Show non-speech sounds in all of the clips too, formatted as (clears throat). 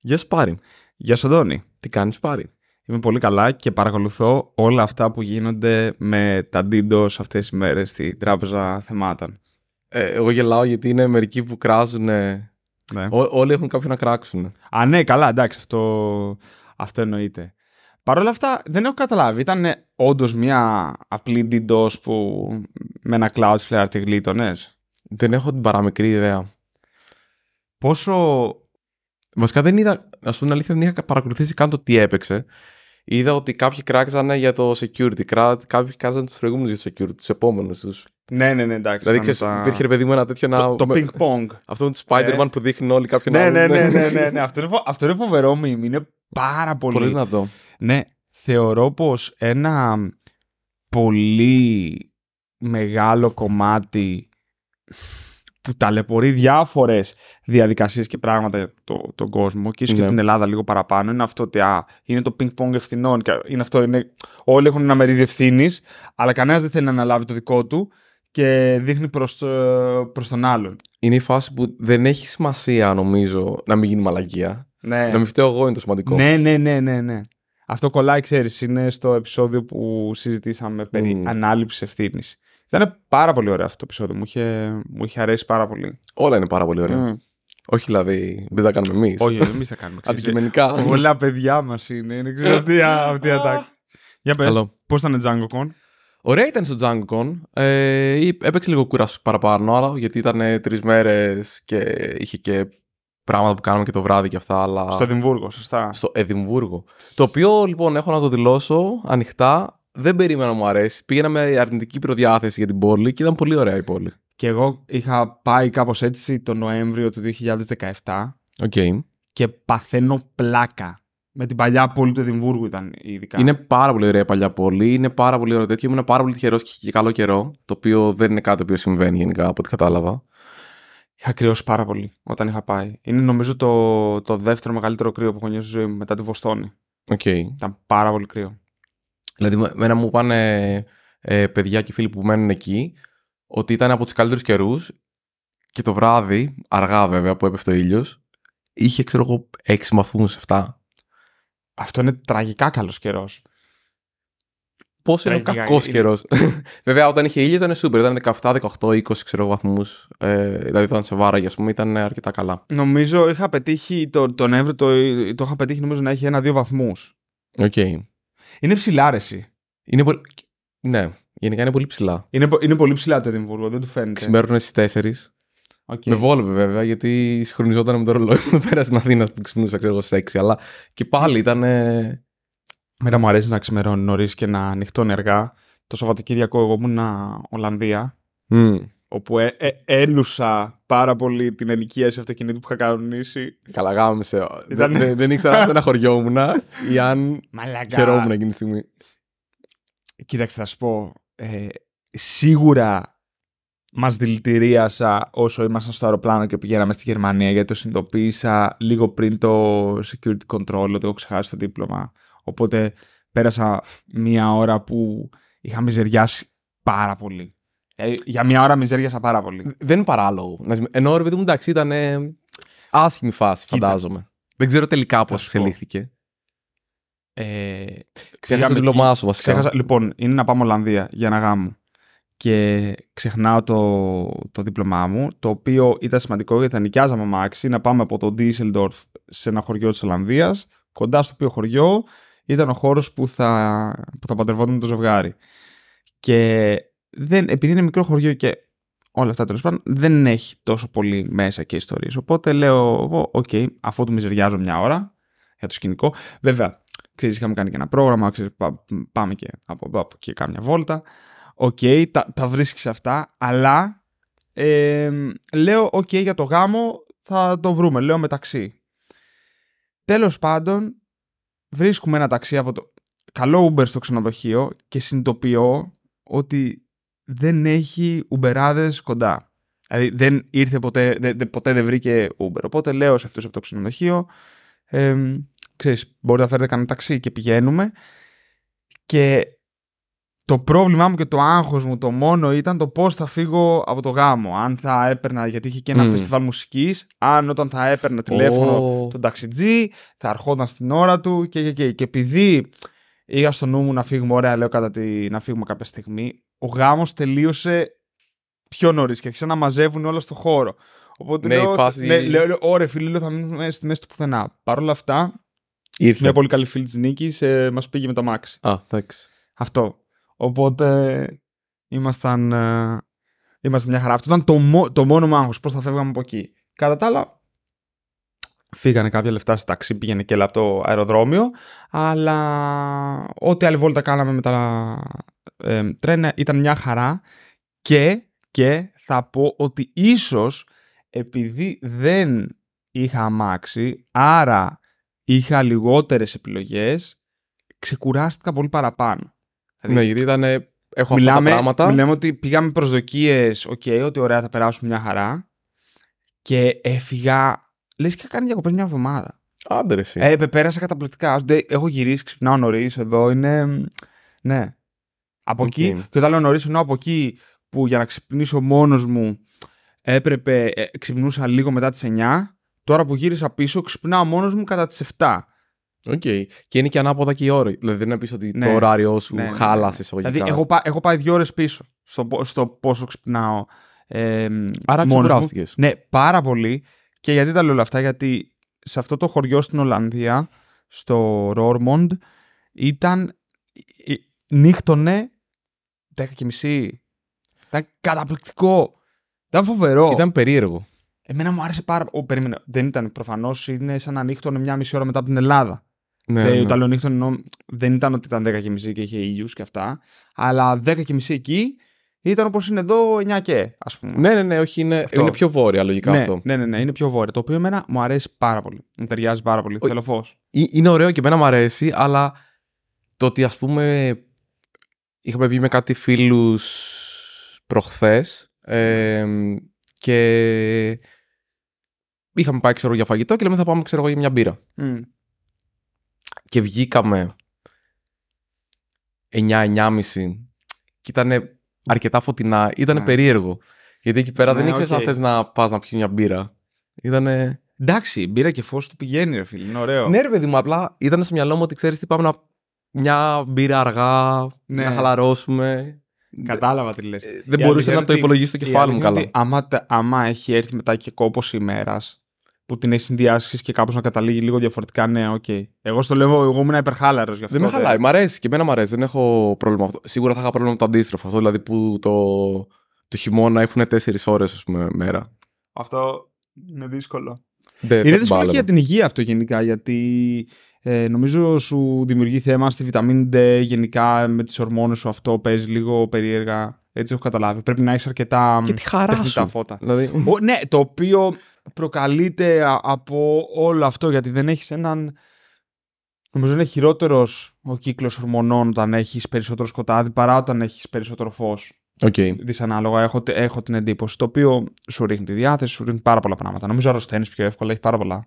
Γεια σου Πάρη. Γεια σου Αντώνη. Τι κάνεις Πάρη. Είμαι πολύ καλά και παρακολουθώ όλα αυτά που γίνονται με τα DDoS αυτές τις μέρες στην τράπεζα θεμάτων. Ε, εγώ γελάω γιατί είναι μερικοί που κράζουν. Ναι. όλοι έχουν κάποιον να κράξουν. Α, ναι, καλά, εντάξει, αυτό, αυτό εννοείται. Παρ' όλα αυτά δεν έχω καταλάβει. Ήταν όντως μια απλή DDoS που με ένα Cloudflare τη γλίτωνες. Δεν έχω την παραμικρή ιδέα. Πόσο Βασικά δεν είδα, ας πούμε, αλήθεια δεν είχα παρακολουθήσει καν το τι έπαιξε. Είδα ότι κάποιοι κράξανε για το security, κάποιοι κράξανε τους προηγούμενους για το security, τους επόμενους τους. Ναι, ναι, ναι, εντάξει. Δηλαδή, ξέρεις, τα... υπήρχε ρε παιδί μου ένα τέτοιο να. Το, ping pong. Αυτό είναι του Spider-Man ε. που δείχνει όλοι κάποιον ναι, ναι, ναι, ναι, ναι, ναι, ναι. αυτό, είναι, αυτό είναι φοβερό μήνυμα. Είναι πάρα πολύ. Πολύ δυνατό. Ναι, θεωρώ πως ένα πολύ μεγάλο κομμάτι που ταλαιπωρεί διάφορες διαδικασίες και πράγματα το, τον κόσμο και ίσως και ναι. την Ελλάδα λίγο παραπάνω είναι αυτό ότι α, είναι το ping-pong ευθυνών. Και είναι αυτό, είναι, όλοι έχουν ένα μερίδιο ευθύνης, αλλά κανένας δεν θέλει να αναλάβει το δικό του και δείχνει προς, ε, προς τον άλλον. Είναι η φάση που δεν έχει σημασία, νομίζω, να μην γίνει μαλακία. Ναι. Να μην φταίω εγώ είναι το σημαντικό. Ναι, ναι, ναι, ναι. ναι. Αυτό κολλάει, ξέρεις, είναι στο επεισόδιο που συζητήσαμε περί mm. ανάληψης ευθύνης. Ήταν πάρα πολύ ωραίο αυτό το επεισόδιο. Μου είχε, μου είχε αρέσει πάρα πολύ. Όλα είναι πάρα πολύ ωραία. Mm. Όχι δηλαδή, δεν τα κάνουμε εμείς. Όχι, εμείς τα κάνουμε. Αντικειμενικά. Πολλά παιδιά μας είναι. ξέρω αυτή, αυτή η Για πες. πώς ήταν Django Con. Ωραία ήταν στο Django Ε, έπαιξε λίγο κούραση παραπάνω, αλλά γιατί ήταν τρεις μέρες και είχε και πράγματα που κάναμε και το βράδυ και αυτά. Αλλά... Στο Εδιμβούργο, σωστά. Στο Εδιμβούργο. Το οποίο λοιπόν έχω να το δηλώσω ανοιχτά δεν περίμενα να μου αρέσει. Πήγαινα με αρνητική προδιάθεση για την πόλη και ήταν πολύ ωραία η πόλη. Και εγώ είχα πάει κάπως έτσι το Νοέμβριο του 2017. Okay. Και παθαίνω πλάκα. Με την παλιά πόλη του Εδιμβούργου ήταν ειδικά. Είναι πάρα πολύ ωραία η παλιά πόλη. Είναι πάρα πολύ ωραία. τέτοιο. Ήμουν πάρα πολύ τυχερός και καλό καιρό. Το οποίο δεν είναι κάτι που συμβαίνει γενικά από ό,τι κατάλαβα. Είχα κρυώσει πάρα πολύ όταν είχα πάει. Είναι νομίζω το, το δεύτερο μεγαλύτερο κρύο που έχω νιώσει ζωή μετά τη Βοστόνη. Okay. Ήταν πάρα πολύ κρύο. Δηλαδή, μένα μου πάνε ε, παιδιά και φίλοι που μένουν εκεί ότι ήταν από τους καλύτερους καιρούς και το βράδυ, αργά βέβαια που έπεφτε ο ήλιος, είχε ξέρω εγώ 6 βαθμού, 7. Αυτό είναι τραγικά καλός καιρός. Πώς είναι ο κακό καιρός. (laughs) Βέβαια, όταν είχε ήλιο ήταν super. Ήταν 17, 18, 20 ξέρω βαθμούς. Ε, δηλαδή, ήταν σε βάραγε, ας πούμε, ήταν αρκετά καλά. Νομίζω είχα πετύχει το, τον Εύρη, το, το είχα πετύχει νομίζω να έχει ένα-δύο βαθμούς. Οκ. Okay. Είναι ψηλά, αρέσει. Είναι πολύ... Ναι, γενικά είναι πολύ ψηλά. Είναι, είναι πολύ ψηλά το Εδιμβούργο, δεν του φαίνεται. Ξημέρωνε στι 4. Okay. Με βόλευε βέβαια, γιατί συγχρονιζόταν με το ρολόι μου πέρα στην Αθήνα που ξυπνούσα, ξέρω εγώ, σε 6. Αλλά και πάλι ήταν. Μέρα μου αρέσει να ξημερώνει νωρίς και να ανοιχτώνει αργά. Το Σαββατοκύριακο εγώ ήμουν Ολλανδία. Mm όπου ε, ε, έλουσα πάρα πολύ την ενοικίαση αυτοκινήτου που είχα κανονίσει. Καλά, γάμισε. Ήταν... δεν, δεν ήξερα αν δεν χωριόμουν ή αν Μαλακα. χαιρόμουν εκείνη τη στιγμή. Κοίταξε, θα σου πω. Ε, σίγουρα μας δηλητηρίασα όσο ήμασταν στο αεροπλάνο και πηγαίναμε στη Γερμανία γιατί το συνειδητοποίησα λίγο πριν το security control, ότι έχω ξεχάσει το δίπλωμα. Οπότε πέρασα μία ώρα που είχαμε ζεριάσει πάρα πολύ. Ε, για μια ώρα μιζέριασα πάρα πολύ. Δεν είναι παράλογο. Ενώ ρε παιδί μου εντάξει ήταν άσχημη φάση, Κοίτα. φαντάζομαι. Δεν ξέρω τελικά πώ εξελίχθηκε. Ε, ξέχασα το διπλωμά σου βασικά. Ξέχασα, λοιπόν, είναι να πάμε Ολλανδία για ένα γάμο. Και ξεχνάω το, το δίπλωμά μου, το οποίο ήταν σημαντικό γιατί θα νοικιάζαμε μάξι να πάμε από το Ντίσσελντορφ σε ένα χωριό της Ολλανδίας. Κοντά στο οποίο χωριό ήταν ο χώρος που θα, που θα παντρευόταν το ζευγάρι. Και δεν, επειδή είναι μικρό χωριό και όλα αυτά τέλος πάντων, δεν έχει τόσο πολύ μέσα και ιστορίες. Οπότε λέω εγώ, οκ, okay, αφού του μιζεριάζω μια ώρα για το σκηνικό. Βέβαια, ξέρεις, είχαμε κάνει και ένα πρόγραμμα, ξέρεις, πά, πάμε και από εδώ και κάμια βόλτα. Οκ, okay, τα, τα βρίσκεις αυτά, αλλά ε, λέω, οκ, okay, για το γάμο θα το βρούμε. Λέω μεταξύ. Τέλος πάντων, βρίσκουμε ένα ταξί από το καλό Uber στο ξενοδοχείο και συνειδητοποιώ ότι δεν έχει ουμπεράδες κοντά. Δηλαδή δεν ήρθε ποτέ, δεν, ποτέ δεν βρήκε Uber. Οπότε λέω σε αυτούς από το ξενοδοχείο, ε, ξέρεις, μπορείτε να φέρετε κανένα ταξί και πηγαίνουμε. Και το πρόβλημά μου και το άγχος μου το μόνο ήταν το πώς θα φύγω από το γάμο. Αν θα έπαιρνα, γιατί είχε και ένα mm. φεστιβάλ μουσικής, αν όταν θα έπαιρνα τηλέφωνο oh. τον ταξιτζή, θα ερχόταν στην ώρα του και, και, και. και επειδή είχα στο νου μου να φύγουμε, ωραία λέω κατά τη, να φύγουμε κάποια στιγμή, ο γάμος τελείωσε πιο νωρίς και άρχισαν να μαζεύουν όλα στο χώρο. Οπότε ναι, λέω, φάση... Ναι, λέω, λέω, θα μείνουμε στη μέση του πουθενά. Παρ' όλα αυτά, Ήρθε. μια πολύ καλή φίλη της νίκης ε, μας πήγε με το Μάξι. Α, εντάξει. Αυτό. Οπότε ήμασταν, ε, ήμασταν μια χαρά. Αυτό ήταν το, μο, το μόνο μάγο. πώς θα φεύγαμε από εκεί. Κατά τα άλλα, φύγανε κάποια λεφτά στη ταξί, πήγαινε και από το αεροδρόμιο, αλλά ό,τι άλλη βόλτα κάναμε με τα, τρένα ήταν μια χαρά και, και θα πω ότι ίσως επειδή δεν είχα αμάξει, άρα είχα λιγότερες επιλογές, ξεκουράστηκα πολύ παραπάνω. Δηλαδή, ναι, γιατί ήταν έχω μιλάμε, αυτά τα πράγματα. Μιλάμε ότι πήγαμε προσδοκίες, οκ, okay, ότι ωραία θα περάσουμε μια χαρά και έφυγα, λες και κάνει διακοπές μια εβδομάδα. Άντε ρε, ε, πέρασα καταπληκτικά. Έχω γυρίσει, ξυπνάω νωρίς εδώ. Είναι. Ναι. Από okay. εκεί, και όταν λέω νωρίς, από εκεί που για να ξυπνήσω μόνος μου έπρεπε, ε, ξυπνούσα λίγο μετά τις 9. Τώρα που γύρισα πίσω, ξυπνάω μόνος μου κατά τις 7. Οκ. Okay. Και είναι και ανάποδα και η ώρα. Δηλαδή δεν είναι πίσω ότι ναι. το ωράριό σου ναι, χάλασε. Ναι, ναι. ναι. Δηλαδή, έχω, πά, έχω πάει δύο ώρες πίσω στο, στο πόσο ξυπνάω. Ε, Άρα ξυπνάω Ναι, πάρα πολύ. Και γιατί τα λέω όλα αυτά, γιατί σε αυτό το χωριό στην Ολλανδία, στο Ρόρμοντ, ήταν ε, ε, νύχτωνε 10.30. Ήταν καταπληκτικό. Ήταν φοβερό. Ήταν περίεργο. Εμένα μου άρεσε πάρα πολύ. Περίμενε. Δεν ήταν προφανώς. Είναι σαν να νύχτωνε μια μισή ώρα μετά από την Ελλάδα. Ναι, ε, ναι, ναι. Το άλλο δεν ήταν ότι ήταν 10.30 και είχε ήλιους και αυτά. Αλλά 10.30 εκεί ήταν όπως είναι εδώ 9 και, ας πούμε. Ναι, ναι, ναι, όχι, είναι, είναι πιο βόρεια λογικά ναι, αυτό. Ναι, ναι, ναι, είναι πιο βόρεια. Το οποίο εμένα μου αρέσει πάρα πολύ. Μου ταιριάζει πάρα πολύ. Θέλω φως. Είναι ωραίο και εμένα μου αρέσει, αλλά το ότι ας πούμε είχαμε βγει με κάτι φίλους προχθές ε, και είχαμε πάει ξέρω, για φαγητό και λέμε θα πάμε ξέρω, για μια μπύρα. Mm. Και βγήκαμε 9-9.30 και ήταν αρκετά φωτεινά. Ήταν περίεργο. Γιατί εκεί πέρα ναι, δεν ήξερες αν θες να πας να πιεις μια μπύρα. Ήτανε... Εντάξει, μπύρα και φως του πηγαίνει, ρε φίλε. Είναι ωραίο. Ναι, ρε παιδί μου, απλά ήταν στο μυαλό μου ότι ξέρεις τι πάμε να μια μπύρα αργά, ναι. να χαλαρώσουμε. Κατάλαβα τι λες. Ε, δεν η μπορούσε να το υπολογίσει στο κεφάλι μου καλά. Άμα, έχει έρθει μετά και κόπος ημέρας που την έχει συνδυάσεις και κάπως να καταλήγει λίγο διαφορετικά, ναι, οκ. Okay. Εγώ στο λέω, εγώ ήμουν υπερχάλαρος γι' αυτό. Δεν με χαλάει, μ' αρέσει και εμένα μου αρέσει, δεν έχω πρόβλημα αυτό. Σίγουρα θα είχα πρόβλημα με το αντίστροφο. Αυτό δηλαδή που το, το χειμώνα έχουν 4 ώρες, ας μέρα. Αυτό είναι δύσκολο. είναι δύσκολο και για την υγεία αυτό γενικά, γιατί ε, νομίζω σου δημιουργεί θέμα στη βιταμίνη D γενικά με τις ορμόνες σου αυτό παίζει λίγο περίεργα. Έτσι έχω καταλάβει. Πρέπει να έχεις αρκετά και τη χαρά τεχνικά σου. φώτα. Δηλαδή... Ο, ναι, το οποίο προκαλείται από όλο αυτό γιατί δεν έχεις έναν... Νομίζω είναι χειρότερος ο κύκλος ορμονών όταν έχεις περισσότερο σκοτάδι παρά όταν έχεις περισσότερο φως. Okay. Δυσανάλογα, έχω, έχω την εντύπωση. Το οποίο σου ρίχνει τη διάθεση, σου ρίχνει πάρα πολλά πράγματα. Νομίζω αρρωσταίνεις πιο εύκολα, έχει πάρα πολλά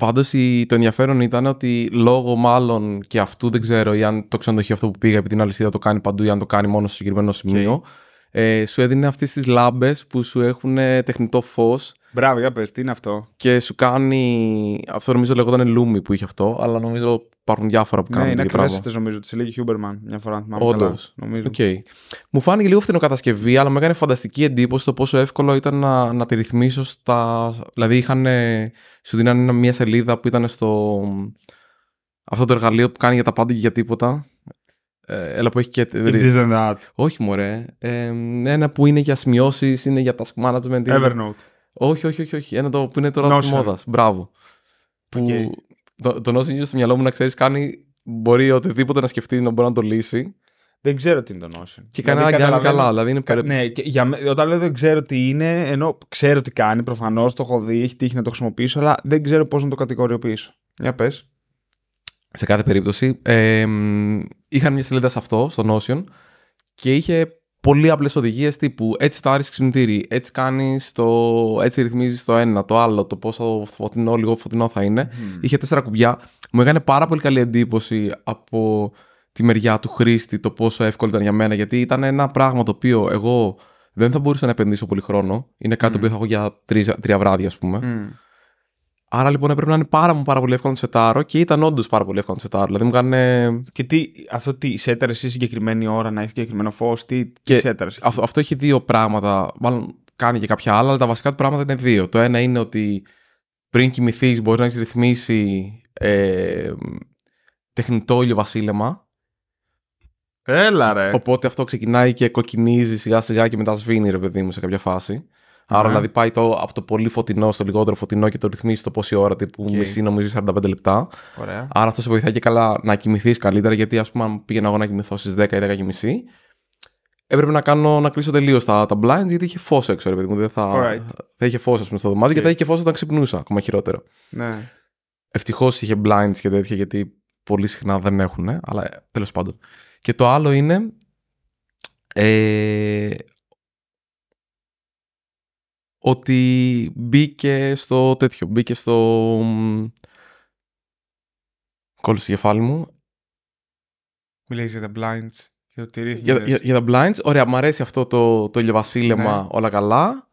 Πάντω το ενδιαφέρον ήταν ότι λόγω μάλλον και αυτού, δεν ξέρω ή αν το ξενοδοχείο αυτό που πήγα επειδή την αλυσίδα το κάνει παντού ή αν το κάνει μόνο στο συγκεκριμένο σημείο, okay. ε, σου έδινε αυτές τις λάμπες που σου έχουν τεχνητό φως Μπράβο, για πες, τι είναι αυτό. Και σου κάνει. Αυτό νομίζω λεγόταν Λούμι που είχε αυτό, αλλά νομίζω υπάρχουν διάφορα που ναι, κάνουν. Ναι, είναι ακριβέ νομίζω. Της έλεγε Χιούμπερμαν μια φορά. Όντω. Okay. Μου φάνηκε λίγο φθηνοκατασκευή, αλλά μου έκανε φανταστική εντύπωση το πόσο εύκολο ήταν να, να τη ρυθμίσω στα. Δηλαδή, είχαν, σου δίνανε μια σελίδα που ήταν στο. Αυτό το εργαλείο που κάνει για τα πάντα και για τίποτα. Ε, έλα που έχει και. It Όχι, μωρέ. Ε, ένα που είναι για σημειώσεις, είναι για task management. Evernote. Όχι, όχι, όχι, όχι. Ένα το που είναι τώρα της μόδας. Μπράβο. Που το, το είναι στο μυαλό μου να ξέρεις κάνει. Μπορεί οτιδήποτε να σκεφτεί να μπορεί να το λύσει. Δεν ξέρω τι είναι το notion. Και κανένα δηλαδή, κάνει καλά. Δηλαδή είναι... ναι, και για, όταν λέω δεν ξέρω τι είναι, ενώ ξέρω τι κάνει, προφανώς το έχω δει, έχει τύχει να το χρησιμοποιήσω, αλλά δεν ξέρω πώς να το κατηγοριοποιήσω. Για πες. Σε κάθε περίπτωση, ε, είχαν μια σελίδα σε αυτό, στο Notion, και είχε πολύ απλές οδηγίες τύπου έτσι θα άρεσε ξυπνητήρι, έτσι κάνεις το. έτσι ρυθμίζεις το ένα, το άλλο, το πόσο φωτεινό, λίγο φωτεινό θα είναι. Είχε τέσσερα κουμπιά. Μου έκανε πάρα πολύ καλή εντύπωση από τη μεριά του χρήστη το πόσο εύκολο ήταν για μένα, γιατί ήταν ένα πράγμα το οποίο εγώ δεν θα μπορούσα να επενδύσω πολύ χρόνο. Είναι κάτι το οποίο θα έχω για τρία, τρία βράδια, ας πούμε. Άρα λοιπόν έπρεπε να είναι πάρα, πολύ εύκολο να το σετάρω και ήταν όντως πάρα πολύ εύκολο να το σετάρω. Δηλαδή μου έκανε. Και τι, αυτό τι, σέταρε σε συγκεκριμένη ώρα να έχει συγκεκριμένο φως, τι, τι Αυτό, αυτό έχει δύο πράγματα. Μάλλον κάνει και κάποια άλλα, αλλά τα βασικά του πράγματα είναι δύο. Το ένα είναι ότι πριν κοιμηθείς μπορείς να έχεις ρυθμίσει ε, τεχνητό βασίλεμα. Έλα ρε. Οπότε αυτό ξεκινάει και κοκκινίζει σιγά σιγά και μετά σβήνει ρε παιδί μου σε κάποια φάση. Άρα, ναι. δηλαδή, πάει το, από το πολύ φωτεινό στο λιγότερο φωτεινό και το ρυθμίζει το πόση ώρα, τύπου okay. μισή νομίζω 45 λεπτά. Ωραία. Άρα, αυτό σε βοηθάει και καλά να κοιμηθείς καλύτερα, γιατί ας πούμε, αν πήγαινα εγώ να κοιμηθώ στις 10 ή 10 και μισή, έπρεπε να, κάνω, να κλείσω τελείως τα, τα blinds, γιατί είχε φως έξω, ρε παιδί μου. θα, θα είχε φως, ας πούμε, στο δωμάτιο okay. και θα είχε φως όταν ξυπνούσα, ακόμα χειρότερο. Ναι. Ευτυχώς είχε blinds και τέτοια, γιατί πολύ συχνά δεν έχουν, αλλά τέλος πάντων. Και το άλλο είναι. Ε, ότι μπήκε στο τέτοιο, μπήκε στο... Κόλλησε το κεφάλι μου. Μιλάει για τα blinds. Για, για, τα blinds. Ωραία, μου αρέσει αυτό το, το ηλιοβασίλεμα, ναι. όλα καλά.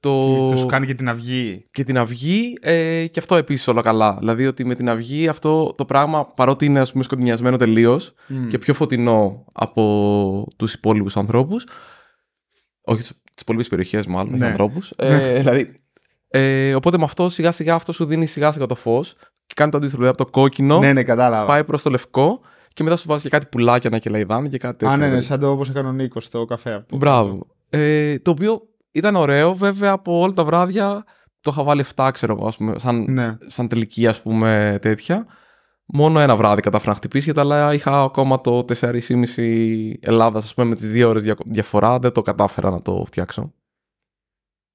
Το... Και σου κάνει και την αυγή. Και την αυγή ε, και αυτό επίσης όλα καλά. Δηλαδή ότι με την αυγή αυτό το πράγμα, παρότι είναι ας πούμε σκοτεινιασμένο τελείως και πιο φωτεινό από τους υπόλοιπους ανθρώπους Όχι, της υπόλοιπη περιοχή, μάλλον, ναι. ανθρώπους. Ναι. Ε, δηλαδή. Ε, οπότε με αυτό σιγά σιγά αυτό σου δίνει σιγά σιγά το φως και κάνει το αντίστοιχο. Δηλαδή από το κόκκινο ναι, ναι, πάει προς το λευκό και μετά σου βάζει και κάτι πουλάκια να κελαϊδάνε και κάτι τέτοιο. Α, ναι, ναι, δηλαδή. σαν το όπως έκανε ο Νίκος το καφέ. Από... Μπράβο. Ε, το οποίο ήταν ωραίο, βέβαια από όλα τα βράδια το είχα βάλει 7, ξέρω εγώ, σαν, ναι. σαν τελική ας πούμε τέτοια. Μόνο ένα βράδυ κατάφερα να χτυπήσει, αλλά είχα ακόμα το 4,5 Ελλάδας, ας πούμε, με τις δύο ώρες διαφορά. Δεν το κατάφερα να το φτιάξω.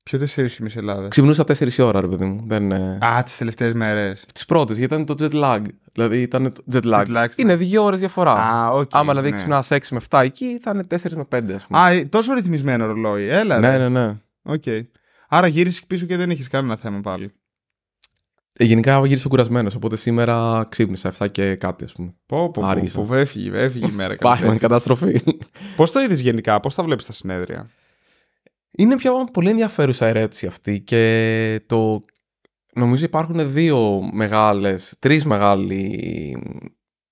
Ποιο 4,5 Ελλάδα. Ξυπνούσα 4 ώρα, ρε παιδί μου. Δεν... Ε, α, τις τελευταίες μέρες. Τις πρώτες, γιατί ήταν το jet lag. Δηλαδή ήταν το jet lag. είναι ναι. δύο ώρες διαφορά. Α, okay, Άμα δηλαδή ναι. ξυπνάς 6 με 7 εκεί, θα είναι 4 με 5, ας πούμε. Α, ε, τόσο ρυθμισμένο ρολόι. Έλα. Ναι, ναι, ναι. Okay. Άρα γύρισες πίσω και δεν έχει κανένα θέμα πάλι. Ε, γενικά γύρισα κουρασμένος, οπότε σήμερα ξύπνησα 7 και κάτι, ας πούμε. Πω, πω, πω, πω έφυγε, η μέρα. (laughs) Πάει, καταστροφή. (laughs) πώς το είδες γενικά, πώς τα βλέπεις τα συνέδρια. Είναι πια πολύ ενδιαφέρουσα ερώτηση αυτή και το... νομίζω υπάρχουν δύο μεγάλες, τρεις μεγάλοι,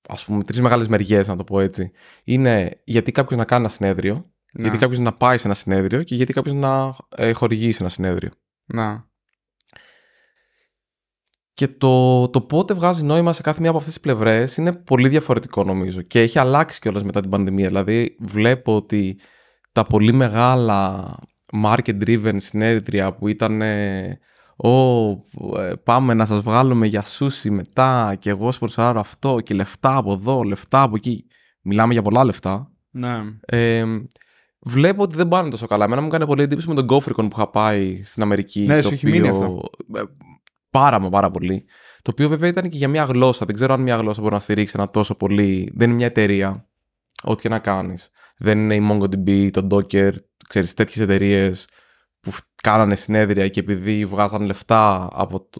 ας πούμε, μεγάλες μεριές να το πω έτσι. Είναι γιατί κάποιος να κάνει ένα συνέδριο, να. γιατί κάποιος να πάει σε ένα συνέδριο και γιατί κάποιος να ε, χορηγεί σε ένα συνέδριο. Να. Και το, το πότε βγάζει νόημα σε κάθε μία από αυτές τις πλευρές είναι πολύ διαφορετικό νομίζω. Και έχει αλλάξει κιόλας μετά την πανδημία. Δηλαδή, βλέπω ότι τα πολύ μεγάλα market-driven συνέδρια που ήταν. Ε, Ω, ε, πάμε να σας βγάλουμε για σούσι μετά και εγώ σπορτσάρω αυτό και λεφτά από εδώ, λεφτά από εκεί. Μιλάμε για πολλά λεφτά. Ναι. Ε, βλέπω ότι δεν πάνε τόσο καλά. Εμένα μου κάνει πολύ εντύπωση με τον κόφρικον που είχα πάει στην Αμερική. Ναι, το οποίο... αυτό πάρα μα πάρα πολύ. Το οποίο βέβαια ήταν και για μια γλώσσα. Δεν ξέρω αν μια γλώσσα μπορεί να στηρίξει ένα τόσο πολύ. Δεν είναι μια εταιρεία. Ό,τι και να κάνεις. Δεν είναι η MongoDB, το Docker, ξέρεις, τέτοιες εταιρείες που κάνανε συνέδρια και επειδή βγάζαν λεφτά από το,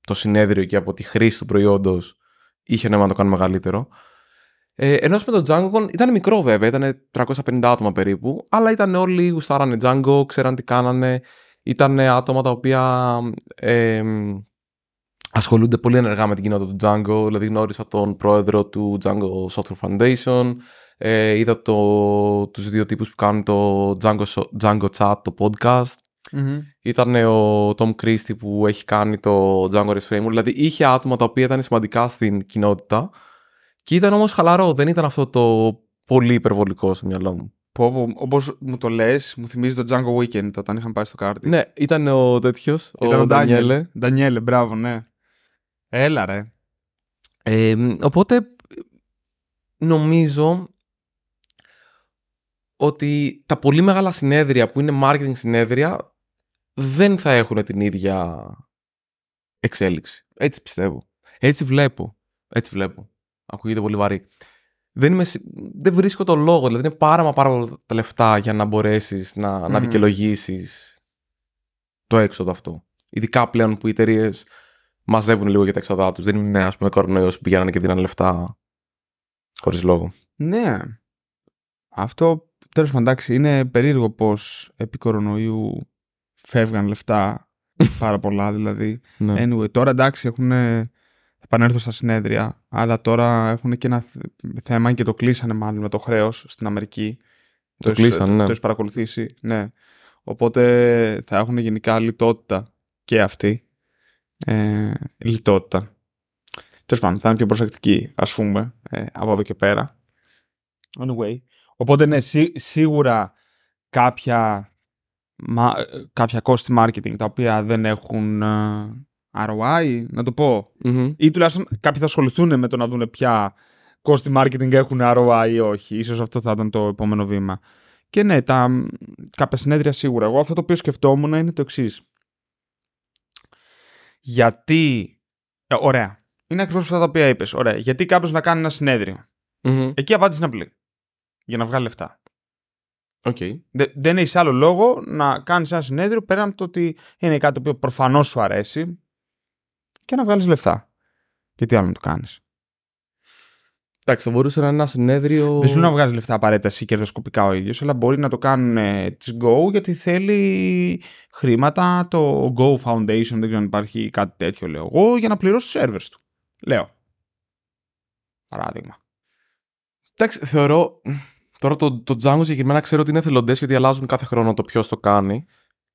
το συνέδριο και από τη χρήση του προϊόντος, είχε νόημα να το κάνουν μεγαλύτερο. Ε, Ενώ με τον Django ήταν μικρό βέβαια, ήταν 350 άτομα περίπου, αλλά ήταν όλοι γουστάρανε Django, ξέραν τι κάνανε ήταν άτομα τα οποία ε, ασχολούνται πολύ ενεργά με την κοινότητα του Django. Δηλαδή γνώρισα τον πρόεδρο του Django Software Foundation, ε, είδα το, τους δύο τύπους που κάνουν το Django, Django Chat, το podcast. mm mm-hmm. Ήταν ο Tom Christie που έχει κάνει το Django Race Framework. Δηλαδή είχε άτομα τα οποία ήταν σημαντικά στην κοινότητα και ήταν όμως χαλαρό, δεν ήταν αυτό το πολύ υπερβολικό στο μυαλό μου. Πω, όπως μου το λες, μου θυμίζει το Django Weekend όταν είχαμε πάει στο κάρτι. Ναι, ήταν ο τέτοιος. Ήταν ο Ντανιέλε. Ντανιέλε, μπράβο, ναι. Έλα ρε. οπότε νομίζω ότι τα πολύ μεγάλα συνέδρια που είναι marketing συνέδρια δεν θα έχουν την ίδια εξέλιξη. Έτσι πιστεύω. Έτσι βλέπω. Έτσι βλέπω. Ακούγεται πολύ βαρύ δεν, είμαι, δεν βρίσκω το λόγο. Δηλαδή, είναι πάρα, μα πάρα πολλά τα λεφτά για να μπορέσεις να, mm. να δικαιολογήσεις το έξοδο αυτό. Ειδικά πλέον που οι εταιρείες μαζεύουν λίγο για τα έξοδά τους. Δεν είναι, ας πούμε, κορονοϊός που πηγαίνανε και δίνανε λεφτά χωρίς λόγο. Ναι. Αυτό τέλος πάντων εντάξει, είναι περίεργο πώς επί κορονοϊού φεύγαν λεφτά (laughs) πάρα πολλά. Δηλαδή, ναι. anyway, τώρα εντάξει έχουν επανέλθω στα συνέδρια, αλλά τώρα έχουν και ένα θέμα και το κλείσανε μάλλον με το χρέος στην Αμερική. Το, κλείσανε, ναι. Το έχεις παρακολουθήσει, ναι. Οπότε θα έχουν γενικά λιτότητα και αυτοί. Ε, λιτότητα. Τέλος πάντων, θα είναι πιο προσεκτικοί, ας πούμε, ε, από εδώ και πέρα. way. Οπότε, ναι, σίγουρα κάποια, μα, ε, κάποια marketing τα οποία δεν έχουν ε, ROI, να το πω. Mm-hmm. Ή τουλάχιστον κάποιοι θα ασχοληθούν με το να δουν ποια κόστη marketing έχουν ROI ή όχι. Ίσως αυτό θα ήταν το επόμενο βήμα. Και ναι, τα, κάποια συνέδρια σίγουρα. Εγώ αυτό το οποίο σκεφτόμουν είναι το εξής. Γιατί. Ε, ωραία. Είναι ακριβώς αυτά τα οποία είπες. Ωραία. Γιατί κάποιος να κάνει ένα συνέδριο. Mm-hmm. Εκεί απάντηση είναι απλή. Για να βγάλει λεφτά. Okay. Δε, δεν έχει άλλο λόγο να κάνεις ένα συνέδριο πέρα από το ότι είναι κάτι το οποίο προφανώς σου αρέσει και να βγάλεις λεφτά. Γιατί άλλο να το κάνεις. Εντάξει, θα μπορούσε να είναι ένα συνέδριο. Δεν σου να βγάζεις λεφτά απαραίτητα εσύ κερδοσκοπικά ο ίδιος, αλλά μπορεί να το κάνουν ε, τη Go γιατί θέλει χρήματα, το Go Foundation, δεν ξέρω αν υπάρχει κάτι τέτοιο, λέω εγώ, για να πληρώσει τους servers του. Λέω. Παράδειγμα. Εντάξει, θεωρώ. Τώρα το, το Django συγκεκριμένα ξέρω ότι είναι θελοντέ και ότι αλλάζουν κάθε χρόνο το ποιος το κάνει.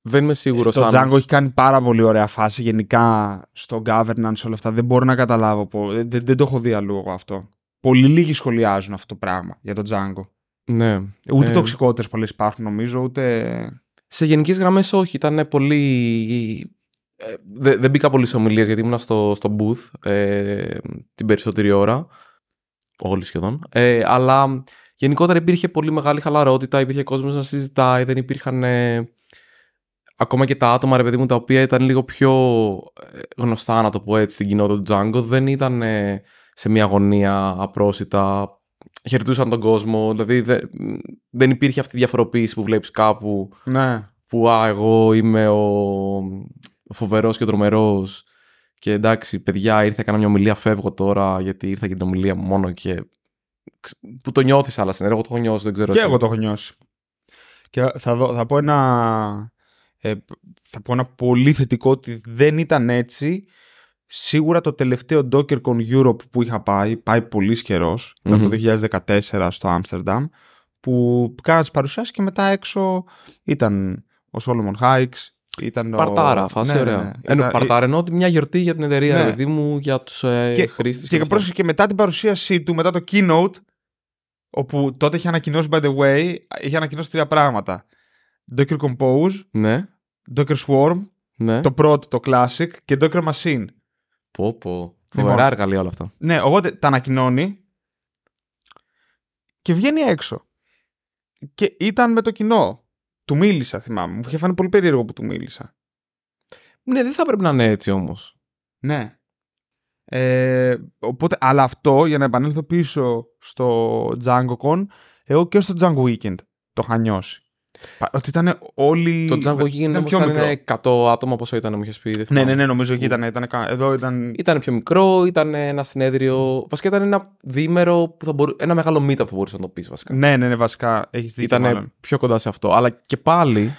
Δεν είμαι σίγουρος. το Django έχει κάνει πάρα πολύ ωραία φάση γενικά στο governance όλα αυτά. Δεν μπορώ να καταλάβω. Ε, δεν, δεν, το έχω δει αλλού εγώ αυτό. Πολύ λίγοι σχολιάζουν αυτό το πράγμα για το τζάγκο. Ναι. Ούτε ε, ναι. τοξικότητες πολλές υπάρχουν νομίζω, ούτε. Σε γενικές γραμμές όχι. Ήταν πολύ. Ε, δεν, δεν μπήκα πολύ σε ομιλίες γιατί ήμουν στο, στο booth ε, την περισσότερη ώρα. Όλοι σχεδόν. αλλά γενικότερα υπήρχε πολύ μεγάλη χαλαρότητα. Υπήρχε κόσμος να συζητάει. Δεν υπήρχαν ακόμα και τα άτομα, ρε παιδί μου, τα οποία ήταν λίγο πιο ε, γνωστά, να το πω έτσι, στην κοινότητα του Django, δεν ήταν ε, σε μια γωνία απρόσιτα, χαιρετούσαν τον κόσμο, δηλαδή δεν υπήρχε αυτή η διαφοροποίηση που βλέπεις κάπου, ναι. που α, εγώ είμαι ο φοβερός και τρομερός και εντάξει, παιδιά, ήρθα, έκανα μια ομιλία, φεύγω τώρα, γιατί ήρθα και την ομιλία μου μόνο και που το νιώθεις, άλλα συνεργό, εγώ το έχω νιώσει, δεν ξέρω. Και εγώ το έχω νιώσει. Και θα πω ένα ε, θα πω ένα πολύ θετικό ότι δεν ήταν έτσι. Σίγουρα το τελευταίο docker con Europe που είχα πάει, πάει πολύ καιρός, ήταν το 2014 στο Άμστερνταμ, που κάνα τις παρουσιάσεις και μετά έξω ήταν ο Solomon Hikes, ήταν παρτάρα, ο... Ναι, ωραία. Ναι, ναι. Ενώ, Παρτάρα ότι μια γιορτή για την εταιρεία, ναι. μου, για τους ε, και, Και, και, και, και μετά την παρουσίασή του, μετά το keynote, όπου τότε είχε ανακοινώσει, by the way, είχε ανακοινώσει τρία πράγματα. Docker Compose, ναι. Docker Swarm, ναι. το πρώτο, το Classic και Docker Machine. Πω πω. Φοβερά λοιπόν. εργαλεία όλα αυτά. Ναι, οπότε τα ανακοινώνει και βγαίνει έξω. Και ήταν με το κοινό. Του μίλησα, θυμάμαι. Μου είχε φανεί πολύ περίεργο που του μίλησα. Ναι, δεν θα πρέπει να είναι έτσι όμως Ναι. Ε, οπότε, αλλά αυτό για να επανέλθω πίσω στο DjangoCon, εγώ και στο Django Weekend το είχα νιώσει. Ότι ήταν όλοι. Το Django γίνεται πιο ήταν 100 άτομα, πόσο ήταν, μου είχες πει. Ναι, ναι, ναι, νομίζω εκεί ήταν. Ήταν, εδώ ήταν... ήταν πιο μικρό, ήταν ένα συνέδριο. Βασικά ήταν ένα διήμερο, που θα ένα μεγάλο meetup που μπορούσες να το πεις. Βασικά. Ναι, ναι, ναι, βασικά έχεις δίκιο. Ήταν πιο κοντά σε αυτό. Αλλά και πάλι.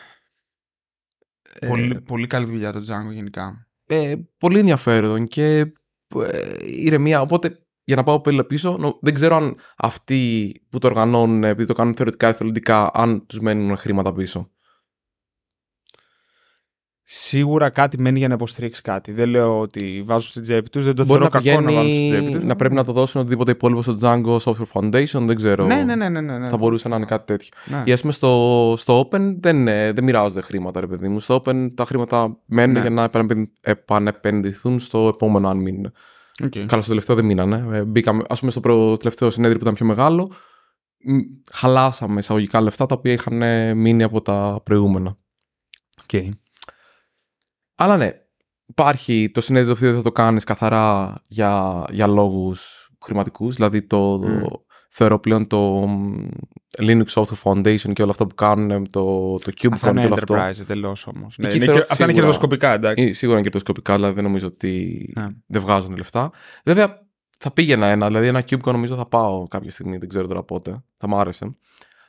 Ε, πολύ, ε, πολύ καλή δουλειά το Django γενικά. Ε, πολύ ενδιαφέρον και ηρεμία. Οπότε για να πάω πέλα πίσω. Δεν ξέρω αν αυτοί που το οργανώνουν, επειδή το κάνουν θεωρητικά εθελοντικά, αν τους μένουν χρήματα πίσω. Σίγουρα κάτι μένει για να υποστηρίξει κάτι. Δεν λέω ότι βάζουν στην τσέπη τους, δεν το θέλω θεωρώ να κακό να βάλουν στην τσέπη τους. Να πρέπει να το δώσουν οτιδήποτε υπόλοιπο στο Django Software Foundation, δεν ξέρω. Ναι, ναι, ναι. ναι, ναι, ναι. Θα μπορούσε να είναι κάτι τέτοιο. Ναι. Ή ας πούμε στο, στο Open δεν, ε, δεν μοιράζονται χρήματα, ρε παιδί μου. Στο Open τα χρήματα μένουν ναι. για να επανεπενδυθούν στο επόμενο, αν Okay. Καλά, στο τελευταίο δεν μείνανε. Ε, μπήκαμε, ας πούμε, στο προ... τελευταίο συνέδριο που ήταν πιο μεγάλο, χαλάσαμε εισαγωγικά λεφτά τα οποία είχαν ε, μείνει από τα προηγούμενα. Okay. Αλλά ναι, υπάρχει το συνέδριο το οποίο θα το κάνεις καθαρά για, για λόγους χρηματικούς. Δηλαδή, το, θεωρώ πλέον το Linux Software Foundation και όλο αυτό που κάνουν, το, το Cube Αυτά είναι enterprise, αυτό. όμως. όμως. Ναι, είναι, αυτά είναι κερδοσκοπικά, εντάξει. Ε, σίγουρα είναι κερδοσκοπικά, αλλά δεν νομίζω ότι ναι. δεν βγάζουν λεφτά. Βέβαια, θα πήγαινα ένα, δηλαδή ένα CubeCon νομίζω θα πάω κάποια στιγμή, δεν ξέρω τώρα πότε. Θα μου άρεσε.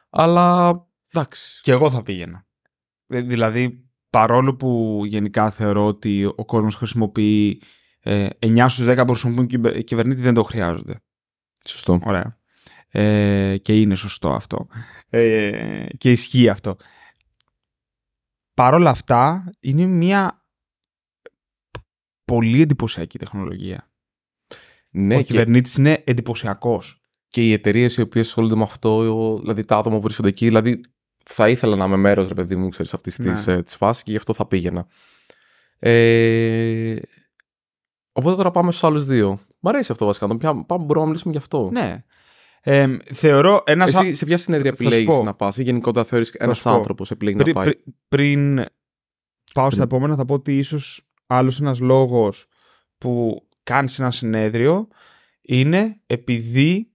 Αλλά εντάξει. Και εγώ θα πήγαινα. Ε, δηλαδή, παρόλο που γενικά θεωρώ ότι ο κόσμος χρησιμοποιεί 9 στου 10 που χρησιμοποιούν κυβερνήτη δεν το χρειάζονται. Σωστό. Ωραία ε, και είναι σωστό αυτό ε, και ισχύει αυτό. παρόλα αυτά είναι μια πολύ εντυπωσιακή τεχνολογία. Ναι, Ο και... κυβερνήτης είναι εντυπωσιακός. Και οι εταιρείες οι οποίες ασχολούνται με αυτό, δηλαδή τα άτομα που βρίσκονται εκεί, δηλαδή θα ήθελα να είμαι μέρος, ρε παιδί μου, ξέρεις αυτής ναι. της ε, φάσης και γι' αυτό θα πήγαινα. Ε, οπότε τώρα πάμε στους άλλους δύο. Μ' αρέσει αυτό βασικά. Πάμε, μπορούμε να μιλήσουμε γι' αυτό. Ναι. Ε, θεωρώ ένας. Εσύ σε ποια συνέδρια επιλέγει να πας ή γενικότερα θεωρείς ένα άνθρωπος επιλέγει να πάει. πριν πάω πριν. στα επόμενα, θα πω ότι ίσως άλλος ένας λόγος που κάνει ένα συνέδριο είναι επειδή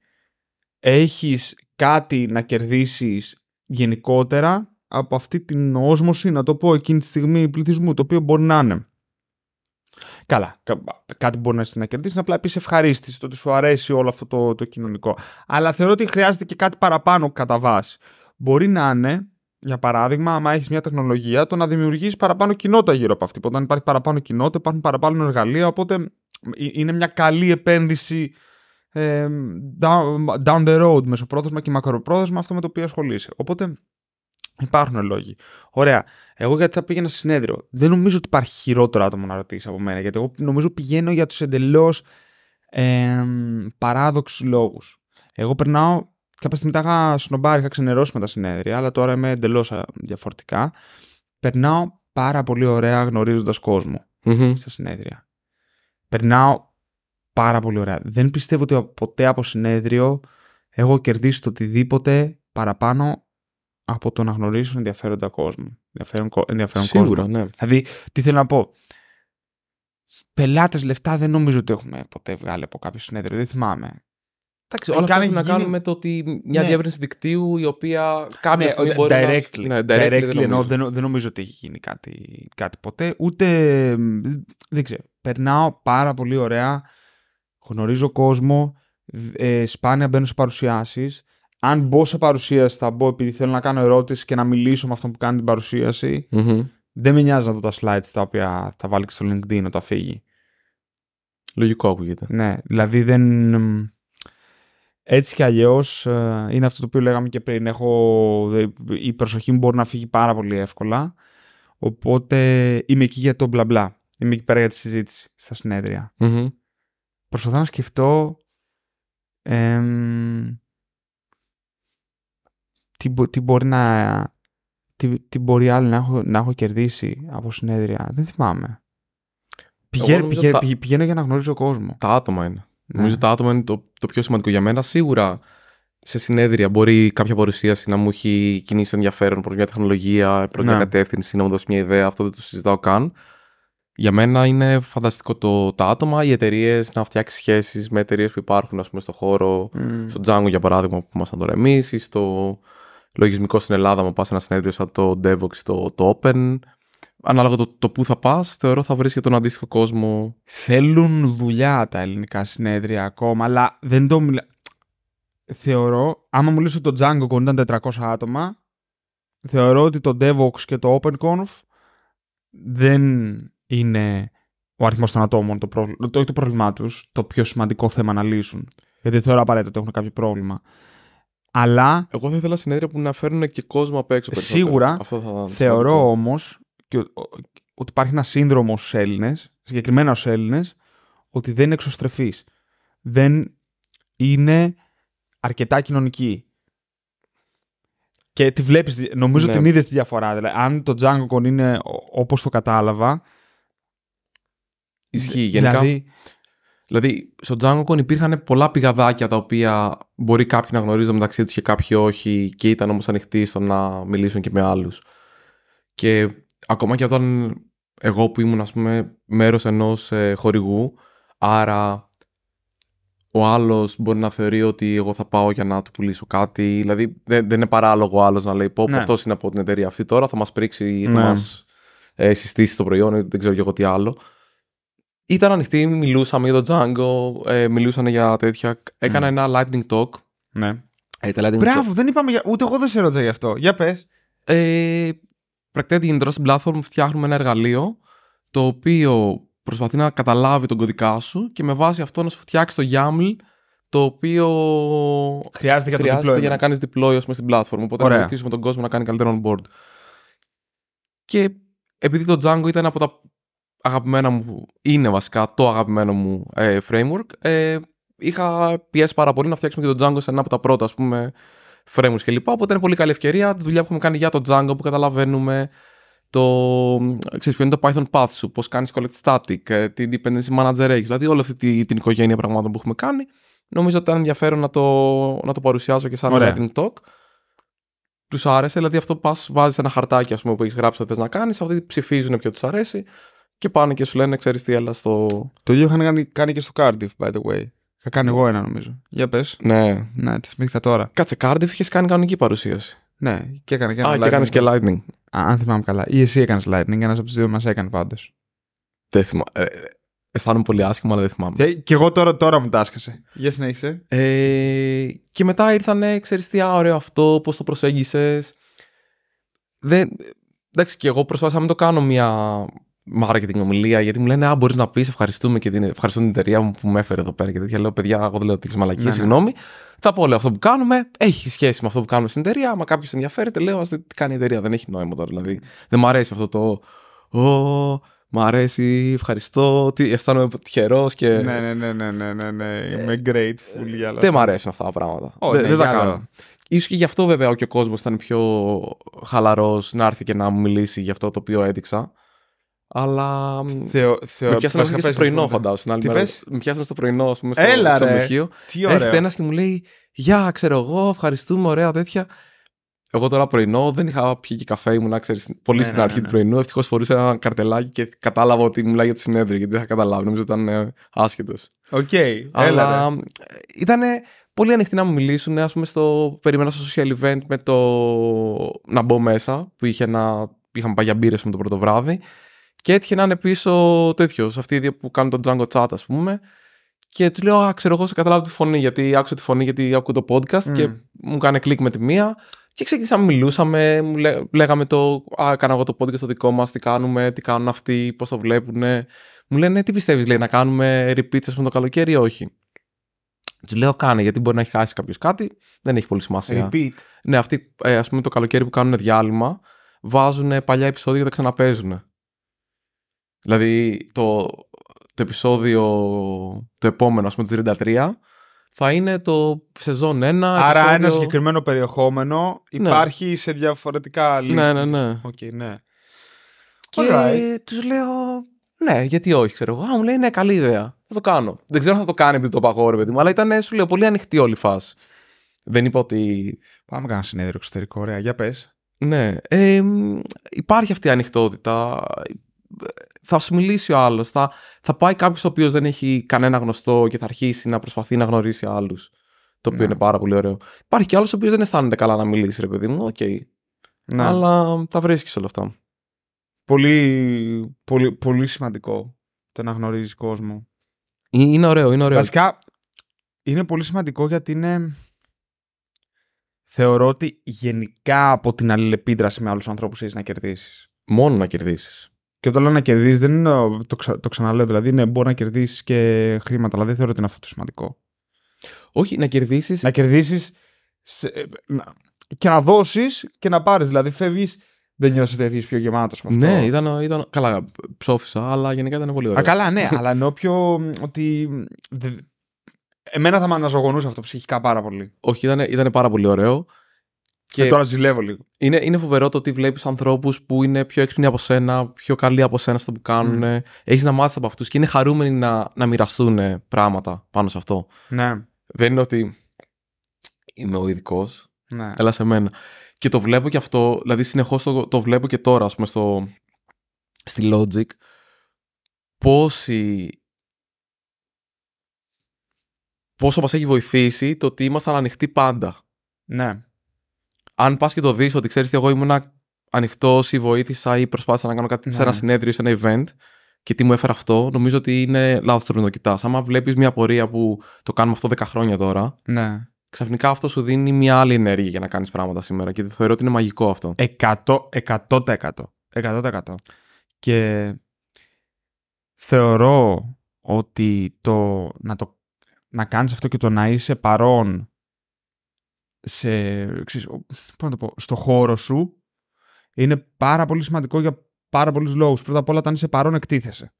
έχεις κάτι να κερδίσεις γενικότερα από αυτή την όσμωση, να το πω εκείνη τη στιγμή πληθυσμού, το οποίο μπορεί να είναι Καλά, κάτι μπορεί να, να κερδίσεις, απλά επίσης ευχαρίστηση το ότι σου αρέσει όλο αυτό το, το κοινωνικό. Αλλά θεωρώ ότι χρειάζεται και κάτι παραπάνω κατά βάση. Μπορεί να είναι, για παράδειγμα, άμα έχεις μια τεχνολογία, το να δημιουργήσει παραπάνω κοινότητα γύρω από αυτή. αν υπάρχει παραπάνω κοινότητα, υπάρχουν παραπάνω εργαλεία, οπότε ε, είναι μια καλή επένδυση ε, down, down the road, μεσοπρόθεσμα και μακροπρόθεσμα, αυτό με το οποίο ασχολείσαι. Οπότε Υπάρχουν λόγοι. Ωραία. Εγώ γιατί θα πήγαινα σε συνέδριο. Δεν νομίζω ότι υπάρχει χειρότερο άτομο να ρωτήσει από μένα. Γιατί εγώ νομίζω πηγαίνω για τους εντελώς ε, παράδοξους λόγους. Εγώ περνάω. Κάποια στιγμή τα είχα σνομπάρει, είχα ξενερώσει με τα συνέδρια, αλλά τώρα είμαι εντελώς διαφορετικά. Περνάω πάρα πολύ ωραία γνωρίζοντας κόσμο mm-hmm. στα συνέδρια. Περνάω πάρα πολύ ωραία. Δεν πιστεύω ότι ποτέ από συνέδριο έχω κερδίσει το οτιδήποτε παραπάνω από το να γνωρίσουν ενδιαφέροντα κόσμο. Ενδιαφέρον, ενδιαφέρον Σίγουρα, κόσμο. ναι. Δηλαδή, τι θέλω να πω. Πελάτες λεφτά δεν νομίζω ότι έχουμε ποτέ βγάλει από κάποιο συνέδριο. Δεν θυμάμαι. Εντάξει, ε, όλα αυτά έχουν να κάνουν με το ότι μια ναι. διεύρυνση δικτύου η οποία κάποια ναι, στιγμή μπορεί directly, να... directly, ναι, directly δεν, νομίζω. Δεν, νομίζω ότι έχει γίνει κάτι, κάτι ποτέ, ούτε... Δεν ξέρω. Περνάω πάρα πολύ ωραία, γνωρίζω κόσμο, ε, σπάνια μπαίνω σε παρουσιάσεις, αν μπω σε παρουσίαση, θα μπω επειδή θέλω να κάνω ερώτηση και να μιλήσω με αυτόν που κάνει την παρουσιαση mm Δεν με νοιάζει να δω τα slides τα οποία θα βάλει και στο LinkedIn όταν φύγει. Λογικό ακούγεται. Ναι, δηλαδή δεν. Έτσι κι αλλιώς ε, είναι αυτό το οποίο λέγαμε και πριν. Έχω... Η προσοχή μου μπορεί να φύγει πάρα πολύ εύκολα. Οπότε είμαι εκεί για το μπλα μπλα. Είμαι εκεί πέρα για τη συζήτηση στα συνεδρια mm-hmm. Προσπαθώ να σκεφτώ. Εμ τι, τι μπορεί να. Τι, τι μπορεί άλλο να έχω, να έχω κερδίσει από συνέδρια. Δεν θυμάμαι. Πηγαίνω, τα... πηγαίνω για να γνωρίζω κόσμο. Τα άτομα είναι. Ναι. Νομίζω τα άτομα είναι το, το πιο σημαντικό για μένα. Σίγουρα σε συνέδρια μπορεί κάποια παρουσίαση να μου έχει κινήσει ενδιαφέρον προς μια τεχνολογία, προς μια ναι. κατεύθυνση, να μου δώσει μια ιδέα. Αυτό δεν το συζητάω καν. Για μένα είναι φανταστικό το, τα άτομα, οι εταιρείες, να φτιάξεις σχέσεις με εταιρείες που υπάρχουν ας πούμε, στο χώρο, mm. στο Django για παράδειγμα που ήμασταν τώρα εμείς, ή στο λογισμικό στην Ελλάδα, μου πα ένα συνέδριο σαν το DevOps, το, το Open. Ανάλογα το, το που θα πας, θεωρώ θα βρεις και τον αντίστοιχο κόσμο. Θέλουν δουλειά τα ελληνικά συνέδρια ακόμα, αλλά δεν το μιλάω... Θεωρώ, άμα μου λύσω το Django ήταν 400 άτομα, θεωρώ ότι το DevOps και το OpenConf δεν είναι ο αριθμός των ατόμων το, πρόβλημα, το, το πρόβλημά τους, το πιο σημαντικό θέμα να λύσουν. Γιατί θεωρώ απαραίτητο ότι έχουν κάποιο πρόβλημα. Αλλά. Εγώ θα ήθελα συνέδρια που να φέρουν και κόσμο απ' έξω. Σίγουρα. Αυτό θα... Θεωρώ όμω ότι υπάρχει ένα σύνδρομο στους Έλληνες, συγκεκριμένα στους Έλληνες, ότι δεν είναι εξωστρεφής. Δεν είναι αρκετά κοινωνική. Και τη βλέπεις, νομίζω ναι. την είδες τη διαφορά. Δηλαδή, αν το Django είναι όπως το κατάλαβα. Ισχύει. Γενικά, δηλαδή, Δηλαδή, στο Django υπήρχαν πολλά πηγαδάκια τα οποία μπορεί κάποιοι να γνωρίζουν μεταξύ τους και κάποιοι όχι, και ήταν όμως ανοιχτοί στο να μιλήσουν και με άλλους. Και ακόμα και όταν εγώ που ήμουν, ας πούμε, μέρος ενός ε, χορηγού, άρα ο άλλος μπορεί να θεωρεί ότι εγώ θα πάω για να του πουλήσω κάτι. Δηλαδή, δεν, δεν είναι παράλογο ο άλλος να λέει: Πώ, ναι. αυτός είναι από την εταιρεία αυτή τώρα, θα μας πρίξει ή θα ναι. μας ε, συστήσει το προϊόν, δεν ξέρω και εγώ τι άλλο. Ήταν ανοιχτή, μιλούσαμε για το Django, ε, μιλούσαν για τέτοια. Έκανα ναι. ένα lightning talk. Ναι. Ε, lightning Μπράβο, talk. δεν είπαμε για... Ούτε εγώ δεν σε ρώτησα γι' αυτό. Για πες. Ε, πρακτικά την Dross Platform φτιάχνουμε ένα εργαλείο το οποίο προσπαθεί να καταλάβει τον κωδικά σου και με βάση αυτό να σου φτιάξει το YAML το οποίο χρειάζεται για, το deploy, για να κάνεις deploy πούμε, στην platform. Οπότε Ωραία. να βοηθήσουμε τον κόσμο να κάνει καλύτερο onboard. Και επειδή το Django ήταν από τα αγαπημένα μου, είναι βασικά το αγαπημένο μου ε, framework. Ε, είχα πιέσει πάρα πολύ να φτιάξουμε και το Django σε ένα από τα πρώτα, ας πούμε, frameworks κλπ. Οπότε είναι πολύ καλή ευκαιρία. Τη δουλειά που έχουμε κάνει για το Django που καταλαβαίνουμε το, ξέρεις, είναι το Python path σου, πώς κάνεις collect static, ε, τι dependency manager έχεις, δηλαδή όλη αυτή την οικογένεια πραγμάτων που έχουμε κάνει. Νομίζω ότι ήταν ενδιαφέρον να το, να το παρουσιάσω και σαν Ωραία. writing talk. Τους άρεσε, δηλαδή αυτό πας βάζεις ένα χαρτάκι ας πούμε, που έχεις γράψει ότι θες να κάνεις. Αυτοί ψηφίζουν ποιο τους αρέσει. Και πάνε και σου λένε, ξέρεις τι, αλλά στο. Το ίδιο είχαν κάνει, κάνει και στο Cardiff, by the way. Είχα κάνει εγώ ένα, νομίζω. Για πες. Ναι. Ναι, τη θυμήθηκα τώρα. Κάτσε, Cardiff είχες κάνει κανονική παρουσίαση. Ναι, και έκανε και ένα. Α, lightning. και έκανες και Lightning. Α, αν θυμάμαι καλά. Ή εσύ έκανες Lightning, ένας από τους δύο μας έκανε πάντως. Δεν θυμάμαι. Ε, αισθάνομαι πολύ άσχημα, αλλά δεν θυμάμαι. Και, ε, και εγώ τώρα, τώρα μου τάσκασε. Για συνέχισε. Ε, και μετά ήρθανε, ξέρεις τι, ωραίο αυτό, πώς το προσέγγισες. Δεν... Εντάξει, και εγώ προσπάθησα να μην το κάνω μια μ' και την ομιλία, γιατί μου λένε Α, μπορείς να πεις ευχαριστούμε και την, ευχαριστούμε την εταιρεία μου που με έφερε εδώ πέρα και τέτοια. Λέω, παιδιά, εγώ δεν λέω έχει μαλακή, ναι, ναι, συγγνώμη. Ναι. Θα πω, λέω αυτό που κάνουμε, έχει σχέση με αυτό που κάνουμε στην εταιρεία. μα κάποιος ενδιαφέρεται, λέω, ας τι κάνει η εταιρεία. Δεν έχει νόημα τώρα. Δηλαδή, δεν μου αρέσει αυτό το. Ω, μ' αρέσει, ευχαριστώ, τι, αισθάνομαι τυχερός και. Ναι, ναι, ναι, ναι, ναι, ναι, ναι. Ε, είμαι grateful για Δεν μου αρέσουν αυτά τα πράγματα. Oh, δεν, ναι, δεν τα κάνω. Ίσως και γι' αυτό βέβαια και ο κόσμος ήταν πιο χαλαρός να έρθει και να μου μιλήσει για αυτό το οποίο έδειξα. Αλλά. Θεω, θεω... με πιάσανε και στο πρωινό, φαντάζομαι. Στην άλλη Με πιάσανε στο πρωινό, ας πούμε, στο Έλα, ξενοδοχείο. Έρχεται ένας και μου λέει Γεια, ξέρω εγώ, ευχαριστούμε, ωραία τέτοια. Εγώ τώρα πρωινό δεν είχα πιει και καφέ, ήμουν ξέρεις πολύ ναι, στην ναι, αρχή ναι, του ναι. πρωινού. Ευτυχώς φορούσα ένα καρτελάκι και κατάλαβα ότι μιλάει για το συνέδριο, γιατί δεν είχα καταλάβει. Νομίζω ήταν ε, άσχετος. Οκ. Okay, Αλλά ήταν πολύ ανοιχτή να μου μιλήσουν. Ας πούμε, στο, περίμενα στο social event με το να μπω μέσα, που είχε ένα, είχαμε πάει μπύρες με το πρώτο βράδυ. Και έτυχε να είναι πίσω τέτοιος, αυτοί οι δύο που κάνουν τον Django Chat, ας πούμε. Και του λέω, Α, ξέρω εγώ, σε καταλάβω τη φωνή, γιατί άκουσα τη φωνή, γιατί ακούω το podcast και mm. μου κάνει κλικ με τη μία. Και ξεκινήσαμε, μιλούσαμε, μου λέγαμε το, Α, κάνω εγώ το podcast το δικό μας, τι κάνουμε, τι κάνουν αυτοί, πώς το βλέπουν. Μου λένε, «Ε, Τι πιστεύεις, λέει, να κάνουμε repeat, ας πούμε, το καλοκαίρι όχι. Του λέω, Κάνε, γιατί μπορεί να έχει χάσει κάποιος κάτι, δεν έχει πολύ σημασία. Repeat. Ναι, αυτοί, ε, ας πούμε, το καλοκαίρι που κάνουν διάλειμμα, βάζουν παλιά επεισόδια και τα ξαναπέζουν. Δηλαδή το, το επεισόδιο το επόμενο, ας πούμε το 33, θα είναι το σεζόν 1. Άρα ένα συγκεκριμένο περιεχόμενο ναι. υπάρχει σε διαφορετικά λίστα. Ναι, ναι, ναι. Okay, ναι. Και right. τους λέω, ναι, γιατί όχι, ξέρω εγώ. Α, μου λέει, ναι, καλή ιδέα. Θα το κάνω. Δεν ξέρω αν θα το κάνει επειδή το ρε παιδί μου, αλλά ήταν, σου λέω, πολύ ανοιχτή όλη η φάση. Δεν είπα ότι. Πάμε κανένα συνέδριο εξωτερικό, ωραία, για πες. Ναι. Ε, υπάρχει αυτή η ανοιχτότητα θα σου μιλήσει ο άλλος. Θα, θα πάει κάποιος ο οποίος δεν έχει κανένα γνωστό και θα αρχίσει να προσπαθεί να γνωρίσει άλλους. Το οποίο ναι. είναι πάρα πολύ ωραίο. Υπάρχει και άλλος ο οποίος δεν αισθάνεται καλά να μιλήσει, ρε παιδί μου. Οκ. Okay. Ναι. Αλλά τα βρίσκεις όλα αυτά. Πολύ, πολύ, πολύ σημαντικό το να γνωρίζεις κόσμο. Ε, είναι ωραίο, είναι ωραίο. Βασικά είναι πολύ σημαντικό γιατί είναι. Θεωρώ ότι γενικά από την αλληλεπίδραση με άλλους ανθρώπους έχεις να κερδίσεις. Μόνο να κερδίσεις. Και όταν λέω να κερδίσει, δεν είναι. Το, το ξαναλέω. Δηλαδή, ναι, μπορεί να κερδίσεις και χρήματα, αλλά δεν θεωρώ ότι είναι αυτό το σημαντικό. Όχι, να κερδίσεις. Να κερδίσεις. Ε, και να δώσεις και να πάρεις. Δηλαδή, φεύγεις. Δεν νιώθω ότι έφυγε πιο γεμάτος από ναι, αυτό. Ναι, ήταν, ήταν. Καλά, ψόφισα, αλλά γενικά ήταν πολύ ωραίο. καλά, ναι, αλλά ενώ πιο. ότι. Εμένα θα με αναζωογονούσε αυτό ψυχικά πάρα πολύ. Όχι, ήταν, ήταν πάρα πολύ ωραίο. Ε, και τώρα ζηλεύω λίγο. Είναι, είναι φοβερό το ότι βλέπεις ανθρώπους που είναι πιο έξυπνοι από σένα, πιο καλοί από σένα στο που κάνουν. Mm. Έχεις να μάθεις από αυτούς και είναι χαρούμενοι να, να μοιραστούν πράγματα πάνω σε αυτό. Ναι. Δεν είναι ότι είμαι ο ειδικός. Ναι. Έλα σε μένα. Και το βλέπω και αυτό, δηλαδή συνεχώς το, το βλέπω και τώρα, ας πούμε, στη Logic. Πόσοι πόσο μας έχει βοηθήσει το ότι ήμασταν ανοιχτοί πάντα. Ναι αν πας και το δεις ότι ξέρεις, εγώ ήμουν ανοιχτός ή βοήθησα ή προσπάθησα να κάνω κάτι ναι. σε ένα ναι. συνέδριο, σε ένα event και τι μου έφερε αυτό, νομίζω ότι είναι λάθος το να το κοιτάς. Άμα βλέπεις μια πορεία που το κάνουμε αυτό 10 χρόνια τώρα, ναι. ξαφνικά αυτό σου δίνει μια άλλη ενέργεια για να κάνεις πράγματα σήμερα και θεωρώ ότι είναι μαγικό αυτό. εκατό. 100%. 100%. Και θεωρώ ότι το να, το, να κάνεις αυτό και το να είσαι παρόν σε, ξέρεις, να το πω, στο χώρο σου είναι πάρα πολύ σημαντικό για πάρα πολλούς λόγους. Πρώτα απ' όλα, όταν είσαι παρόν, εκτίθεσαι.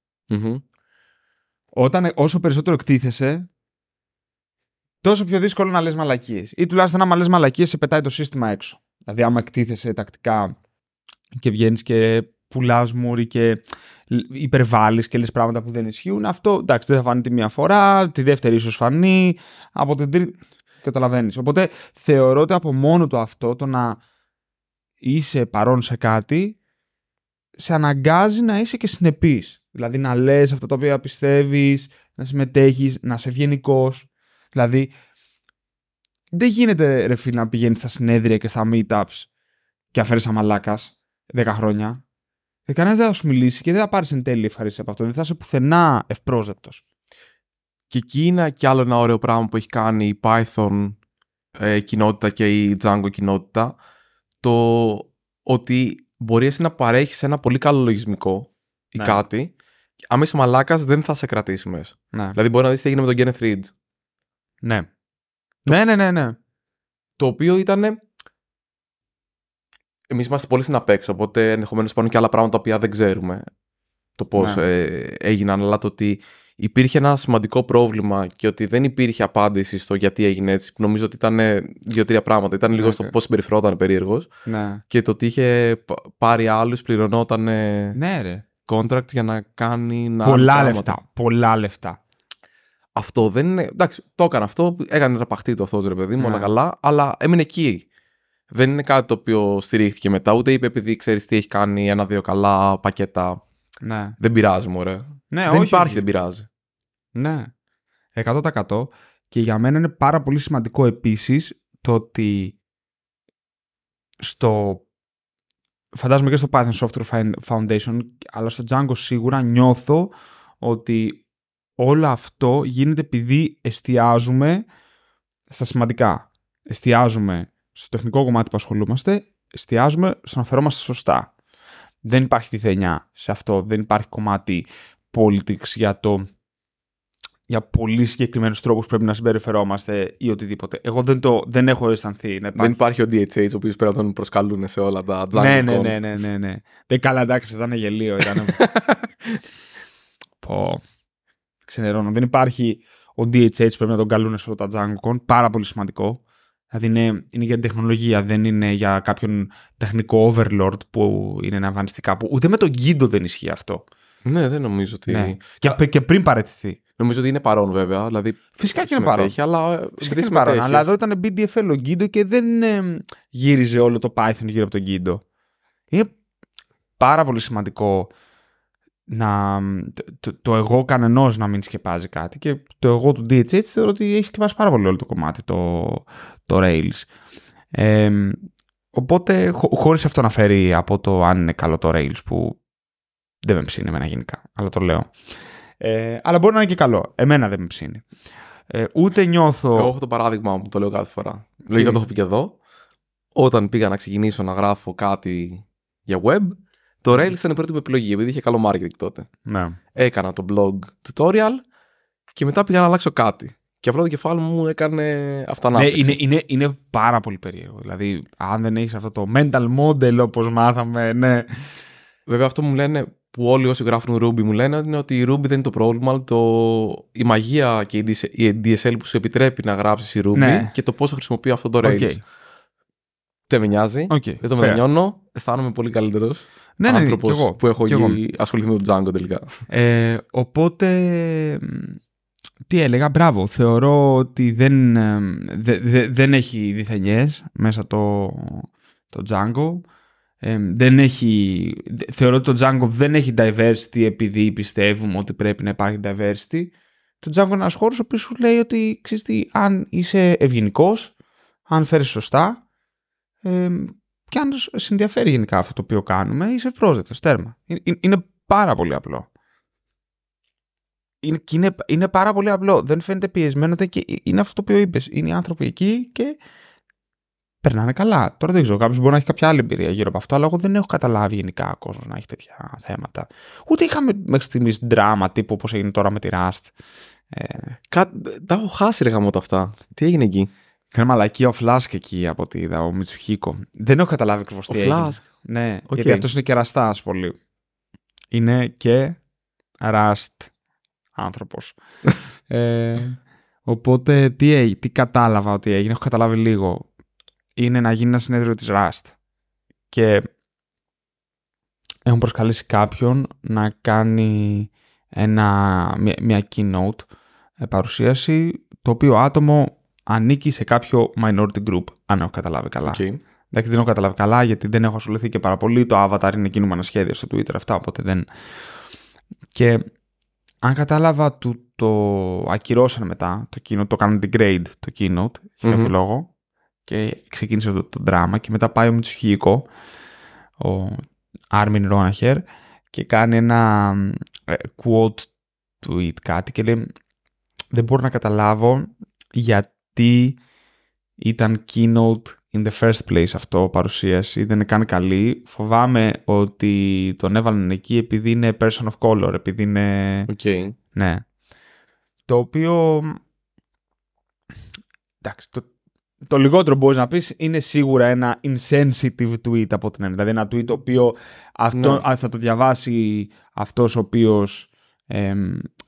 Όταν, όσο περισσότερο εκτίθεσαι, τόσο πιο δύσκολο να λες μαλακίες. Ή τουλάχιστον, άμα λες μαλακίες, σε πετάει το σύστημα έξω. Δηλαδή, άμα εκτίθεσαι τακτικά και βγαίνεις και πουλάς μουρι και υπερβάλλεις και λες πράγματα που δεν ισχύουν, αυτό εντάξει, δεν θα φανεί τη μία φορά, τη δεύτερη ίσως φανεί, από την τρίτη. Οπότε θεωρώ ότι από μόνο το αυτό το να είσαι παρόν σε κάτι σε αναγκάζει να είσαι και συνεπής. Δηλαδή να λες αυτά τα οποία πιστεύεις, να συμμετέχεις, να είσαι ευγενικός. Δηλαδή δεν γίνεται ρε φίλε να πηγαίνεις στα συνέδρια και στα meetups και αφαίρεσαι αμαλάκα 10 χρόνια. Ε, Κανένας δεν θα σου μιλήσει και δεν θα πάρεις εν τέλει ευχαρίστηση από αυτό. Δεν θα είσαι πουθενά ευπρόσδεκτος. Και εκεί είναι κι άλλο ένα ωραίο πράγμα που έχει κάνει η Python ε, κοινότητα και η Django κοινότητα. Το ότι μπορείς να παρέχεις ένα πολύ καλό λογισμικό ή ναι. κάτι, αν είσαι μαλάκας δεν θα σε κρατήσει μέσα. Ναι. Δηλαδή μπορεί να δεις τι έγινε με τον Kenneth Reed. Ναι. Ναι, ναι, ναι, ναι. Το οποίο ήταν εμείς είμαστε πολύ στην απέξω, οπότε ενδεχομένως υπάρχουν και άλλα πράγματα τα οποία δεν ξέρουμε το πώς ναι. ε, έγιναν, αλλά το ότι υπήρχε ένα σημαντικό πρόβλημα και ότι δεν υπήρχε απάντηση στο γιατί έγινε έτσι. Νομίζω ότι ήταν δύο-τρία πράγματα. Ήταν λίγο ναι, στο πώς συμπεριφερόταν περίεργος ναι. και το ότι είχε πάρει άλλους, πληρωνόταν ναι, ρε. contract για να κάνει. Να πολλά λεφτά. Πολλά λεφτά. Αυτό δεν είναι. Εντάξει, το έκανε αυτό. Έκανε ένα παχτή το αυτό, ρε παιδί μου, ναι. καλά, αλλά έμεινε εκεί. Δεν είναι κάτι το οποίο στηρίχθηκε μετά, ούτε είπε επειδή ξέρεις τι έχει κάνει ένα-δύο καλά πακέτα. Ναι. Δεν πειράζει, μου, ωραία. Ναι, δεν υπάρχει, δεν πειράζει. Ναι. 100%. Και για μένα είναι πάρα πολύ σημαντικό επίσης το ότι στο φαντάζομαι και στο Python Software Foundation αλλά στο Django σίγουρα νιώθω ότι όλο αυτό γίνεται επειδή εστιάζουμε στα σημαντικά. Εστιάζουμε στο τεχνικό κομμάτι που ασχολούμαστε, εστιάζουμε στο να φερόμαστε σωστά. Δεν υπάρχει θενιά σε αυτό, δεν υπάρχει κομμάτι politics, για το για πολύ συγκεκριμένους τρόπους πρέπει να συμπεριφερόμαστε ή οτιδήποτε. Εγώ δεν, το, δεν έχω αισθανθεί να υπάρχει. Δεν υπάρχει ο DHH ο οποίος να τον προσκαλούν σε όλα τα τζάμια. Ναι, ναι, ναι, ναι, ναι. Δεν καλά, εντάξει, θα ήταν γελίο. Ήταν... (laughs) Πω. Ξενερώνω. Δεν υπάρχει ο DHH πρέπει να τον καλούν σε όλα τα JangoCon. Πάρα πολύ σημαντικό. Δηλαδή είναι, είναι για την τεχνολογία, δεν είναι για κάποιον τεχνικό overlord που είναι να εμφανιστεί κάπου, ούτε με τον Γκίντο δεν ισχύει αυτό. Ναι, δεν νομίζω ότι. Ναι. Και, και πριν παρετηθεί. Νομίζω ότι είναι παρόν βέβαια. Δηλαδή, Φυσικά και είναι παρόν. Αλλά, ε, Φυσικά είναι παρόν. Αλλά εδώ ήταν BDFL ο Γκίντο και δεν ε, γύριζε όλο το Python γύρω από τον Γκίντο. Είναι πάρα πολύ σημαντικό να, το, εγώ κανενός να μην σκεπάζει κάτι και το εγώ του DHH θεωρώ ότι έχει σκεπάσει πάρα πολύ όλο το κομμάτι το, το Rails. οπότε χωρίς αυτό να φέρει από το αν είναι καλό το Rails που δεν με ψήνει εμένα γενικά, αλλά το λέω. Ε, αλλά μπορεί να είναι και καλό. Εμένα δεν με ψήνει. Ε, ούτε νιώθω. Εγώ έχω το παράδειγμα που το λέω κάθε φορά. Λογικά το έχω πει και εδώ. Όταν πήγα να ξεκινήσω να γράφω κάτι για web, το Rails ήταν η πρώτη μου επιλογή, επειδή είχε καλό marketing τότε. Ναι. Έκανα το blog tutorial και μετά πήγα να αλλάξω κάτι. Και απλά το κεφάλι μου έκανε αυτά να ναι, είναι, είναι, είναι πάρα πολύ περίεργο. Δηλαδή, αν δεν έχεις αυτό το mental model όπως μάθαμε, ναι. Βέβαια, αυτό μου λένε που όλοι όσοι γράφουν Ruby μου λένε είναι ότι η Ruby δεν είναι το πρόβλημα, αλλά το... η μαγεία και η DSL που σου επιτρέπει να γράψεις η Ruby ναι. και το θα χρησιμοποιεί αυτό το Rails. Okay. Δεν με νοιάζει. δεν το μετανιώνω. Αισθάνομαι πολύ καλύτερος ναι, ναι, ναι, που έχω εγώ. ασχοληθεί με τον Django τελικά. Ε, οπότε. Τι έλεγα, μπράβο. Θεωρώ ότι δεν, δε, δεν έχει διθενιές μέσα το, το Django. Ε, δεν έχει, θεωρώ ότι το Django δεν έχει diversity επειδή πιστεύουμε ότι πρέπει να υπάρχει diversity. Το Django είναι ένας χώρος που σου λέει ότι ξέρεις αν είσαι ευγενικός, αν φέρεις σωστά ε, και αν σε ενδιαφέρει γενικά αυτό το οποίο κάνουμε, είσαι πρόσδεκτος, Τέρμα. Είναι, ε, είναι πάρα πολύ απλό. Είναι, είναι, πάρα πολύ απλό. Δεν φαίνεται πιεσμένο. Και ε, ε, είναι αυτό το οποίο είπες. Είναι οι άνθρωποι εκεί και περνάνε καλά. Τώρα δεν ξέρω, κάποιος μπορεί να έχει κάποια άλλη εμπειρία γύρω από αυτό, αλλά εγώ δεν έχω καταλάβει γενικά κόσμος να έχει τέτοια θέματα. Ούτε είχαμε μέχρι στιγμής δράμα τύπου όπως έγινε τώρα με τη Rust. Ε... Κα... Τα έχω χάσει ρε γαμότα αυτά. Τι έγινε εκεί. Κάνε μαλακή ο Φλάσκ εκεί από ό,τι είδα, ο Μιτσουχίκο. Δεν έχω καταλάβει ακριβώς τι έγινε. Ο Φλάσκ. Ναι, γιατί αυτός είναι κεραστά πολύ. Είναι και Rust άνθρωπος. (laughs) ε, οπότε τι, τι κατάλαβα ότι έγινε, έχω καταλάβει λίγο είναι να γίνει ένα συνέδριο της Rust. Και έχουν προσκαλέσει κάποιον να κάνει ένα, μια, μια keynote ε, παρουσίαση, το οποίο άτομο ανήκει σε κάποιο minority group, αν έχω καταλάβει καλά. Okay. Εντάξει, δεν έχω καταλάβει καλά γιατί δεν έχω ασχοληθεί και πάρα πολύ. Το avatar είναι κινούμενο σχέδιο στο Twitter, αυτά, οπότε δεν. Και αν κατάλαβα, του το ακυρώσαν μετά το keynote, το κάνουν degrade το keynote για καποιο λόγο και ξεκίνησε το, το δράμα και μετά πάει ο Μητσουχηγικό, ο Άρμιν Ρόναχερ και κάνει ένα ε, quote tweet κάτι και λέει δεν μπορώ να καταλάβω γιατί ήταν keynote in the first place αυτό παρουσίαση, δεν είναι καν καλή. Φοβάμαι ότι τον έβαλαν εκεί επειδή είναι person of color, επειδή είναι... Okay. Ναι. Το οποίο... Εντάξει, το, το λιγότερο μπορείς να πεις είναι σίγουρα ένα insensitive tweet από την έννοια. Δηλαδή ένα tweet το οποίο αυτό, ναι. θα το διαβάσει αυτός ο οποίος ε,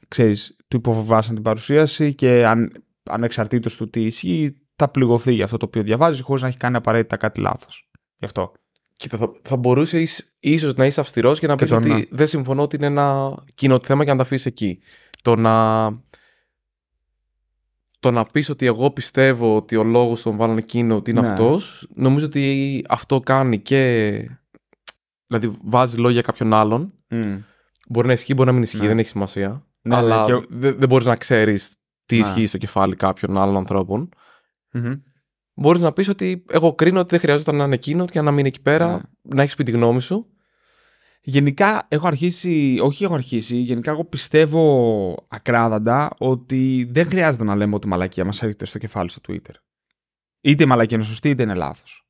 ξέρεις, του υποβάσαν την παρουσίαση και αν, ανεξαρτήτως του τι ισχύει θα πληγωθεί για αυτό το οποίο διαβάζει χωρίς να έχει κάνει απαραίτητα κάτι λάθος. Γι' αυτό. Κοίτα, θα, θα μπορούσε ίσως να είσαι αυστηρός και να πει ότι δεν συμφωνώ ότι είναι ένα κοινό θέμα και να τα αφήσεις εκεί. Το να το να πεις ότι εγώ πιστεύω ότι ο λόγος τον βάλανε εκείνο ότι είναι ναι. αυτός, νομίζω ότι αυτό κάνει και... Δηλαδή βάζει λόγια κάποιον άλλον. Μπορεί να ισχύει, μπορεί να μην ισχύει, ναι. δεν έχει σημασία. Ναι, ναι αλλά δεν, δεν μπορείς να ξέρεις τι ναι. ισχύει στο κεφάλι κάποιων άλλων ανθρώπων. Μπορείς να πεις ότι εγώ κρίνω ότι δεν χρειάζεται να είναι εκείνο και να μείνει εκεί πέρα, να έχεις πει τη γνώμη σου. Γενικά έχω αρχίσει, όχι έχω αρχίσει, γενικά εγώ πιστεύω ακράδαντα ότι δεν χρειάζεται να λέμε ότι μαλακία μας έρχεται στο κεφάλι στο Twitter. Είτε η μαλακία είναι σωστή είτε είναι λάθος.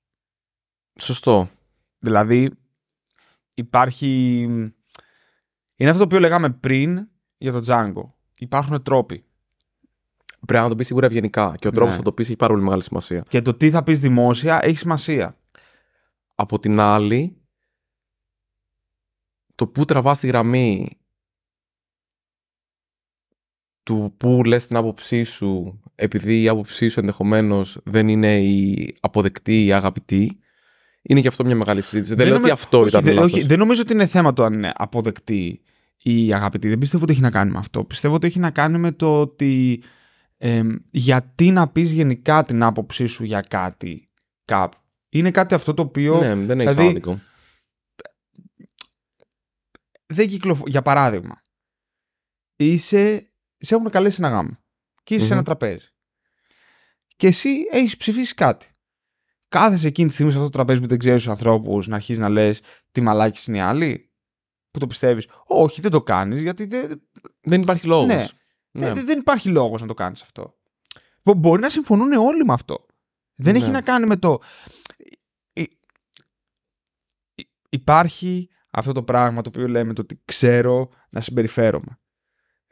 Σωστό. Δηλαδή υπάρχει... Είναι αυτό το οποίο λέγαμε πριν για το Django. Υπάρχουν τρόποι. Πρέπει να το πεις σίγουρα ευγενικά. Και ο τρόπος ναι. θα το πεις έχει πάρα πολύ μεγάλη σημασία. Και το τι θα πεις δημόσια έχει σημασία. Από την άλλη, το που τραβάς τη γραμμή του που λες την άποψή σου επειδή η άποψή σου ενδεχομένως δεν είναι η αποδεκτή ή αγαπητή είναι και αυτό μια μεγάλη συζήτηση. Δεν, λέω ότι αυτό ήταν δε, Όχι, δεν νομίζω ότι είναι θέμα το αν είναι αποδεκτή ή αγαπητή. Δεν πιστεύω ότι έχει να κάνει με αυτό. Πιστεύω ότι έχει να κάνει με το ότι ε, γιατί να πεις γενικά την άποψή σου για κάτι κάπου. Είναι κάτι αυτό το οποίο... Ναι, δεν έχει δηλαδή άδικο δεν κυκλοφορεί. Για παράδειγμα, είσαι, σε έχουν καλέσει ένα γάμο και είσαι mm-hmm. σε ένα τραπέζι. Και εσύ έχεις ψηφίσει κάτι. Κάθεσαι εκείνη τη στιγμή σε αυτό το τραπέζι που δεν ξέρεις τους ανθρώπους να αρχίσει να λες τι μαλάκι είναι οι άλλοι. Που το πιστεύεις. Όχι, δεν το κάνεις γιατί δεν. υπάρχει λόγος. Ναι. ναι. Δεν, υπάρχει λόγος να το κάνεις αυτό. Μπορεί να συμφωνούν όλοι με αυτό. Δεν έχει ναι. να κάνει με το. «Ε, ε, ε, υπάρχει αυτό το πράγμα το οποίο λέμε το ότι ξέρω να συμπεριφέρομαι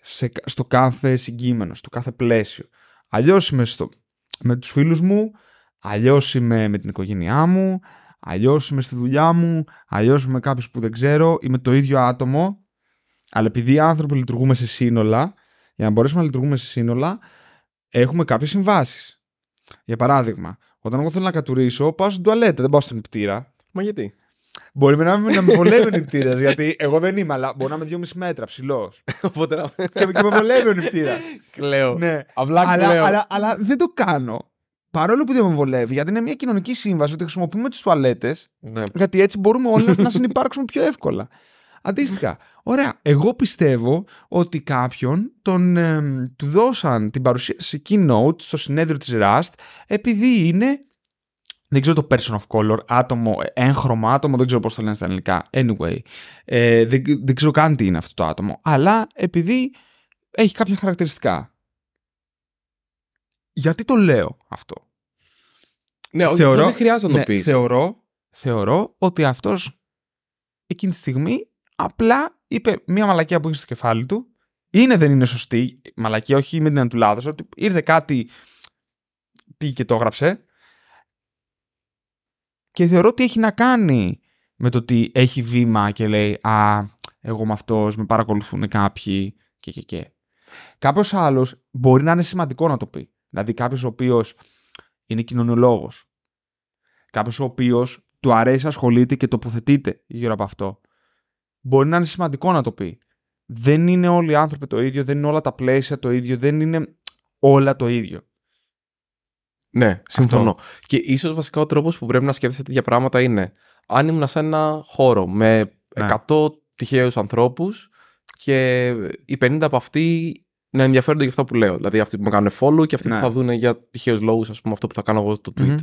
σε, στο κάθε συγκείμενο, στο κάθε πλαίσιο. Αλλιώς είμαι στο, με τους φίλους μου, αλλιώς είμαι με την οικογένειά μου, αλλιώς είμαι στη δουλειά μου, αλλιώς είμαι με κάποιους που δεν ξέρω, είμαι το ίδιο άτομο, αλλά επειδή οι άνθρωποι λειτουργούμε σε σύνολα, για να μπορέσουμε να λειτουργούμε σε σύνολα, έχουμε κάποιες συμβάσεις. Για παράδειγμα, όταν εγώ θέλω να κατουρίσω, πάω στην τουαλέτα, δεν πάω στην πτήρα. Μα γιατί. Μπορεί να με, με βολεύει ο νηπτήρας, γιατί εγώ δεν είμαι, αλλά μπορεί να είμαι 2,5 μέτρα ψηλός. (laughs) Οπότε και, και με βολεύει ο νηπτήρα. Κλαίω. Ναι. Απλά αλλά, Αλλά, αλλά, δεν το κάνω. Παρόλο που δεν με βολεύει, γιατί είναι μια κοινωνική σύμβαση ότι χρησιμοποιούμε τις τουαλέτες, ναι. γιατί έτσι μπορούμε όλοι να συνεπάρξουμε πιο εύκολα. Αντίστοιχα, ωραία, εγώ πιστεύω ότι κάποιον τον, ε, του δώσαν την παρουσίαση keynote στο συνέδριο της Rust επειδή είναι δεν ξέρω το person of color, άτομο, έγχρωμα άτομο, δεν ξέρω πώς το λένε στα ελληνικά, anyway, ε, δεν, δεν ξέρω καν τι είναι αυτό το άτομο, αλλά επειδή έχει κάποια χαρακτηριστικά. Γιατί το λέω αυτό. Ναι, θεωρώ, δεν χρειάζεται να το ναι, πεις. θεωρώ, θεωρώ ότι αυτός εκείνη τη στιγμή απλά είπε μία μαλακία που είχε στο κεφάλι του, είναι δεν είναι σωστή, μαλακία, όχι με την του ότι ήρθε κάτι, πήγε και το έγραψε, και θεωρώ ότι έχει να κάνει με το ότι έχει βήμα και λέει «Α, εγώ είμαι αυτός, με παρακολουθούν κάποιοι» και και και. Κάποιος άλλος μπορεί να είναι σημαντικό να το πει. Δηλαδή κάποιος ο οποίος είναι κοινωνιολόγος. Κάποιος ο οποίος του αρέσει, ασχολείται και τοποθετείται γύρω από αυτό. Μπορεί να είναι σημαντικό να το πει. Δεν είναι όλοι οι άνθρωποι το ίδιο, δεν είναι όλα τα πλαίσια το ίδιο, δεν είναι όλα το ίδιο. Ναι, συμφωνώ. Και ίσως βασικά ο τρόπος που πρέπει να σκέφτεσαι τέτοια πράγματα είναι αν ήμουν σε ένα χώρο με 100 ναι. τυχαίους ανθρώπους και οι 50 από αυτοί να ενδιαφέρονται για αυτό που λέω. Δηλαδή αυτοί που με κάνουν follow και αυτοί που ναι. θα δουν για τυχαίους λόγους, ας πούμε, αυτό που θα κάνω εγώ στο tweet.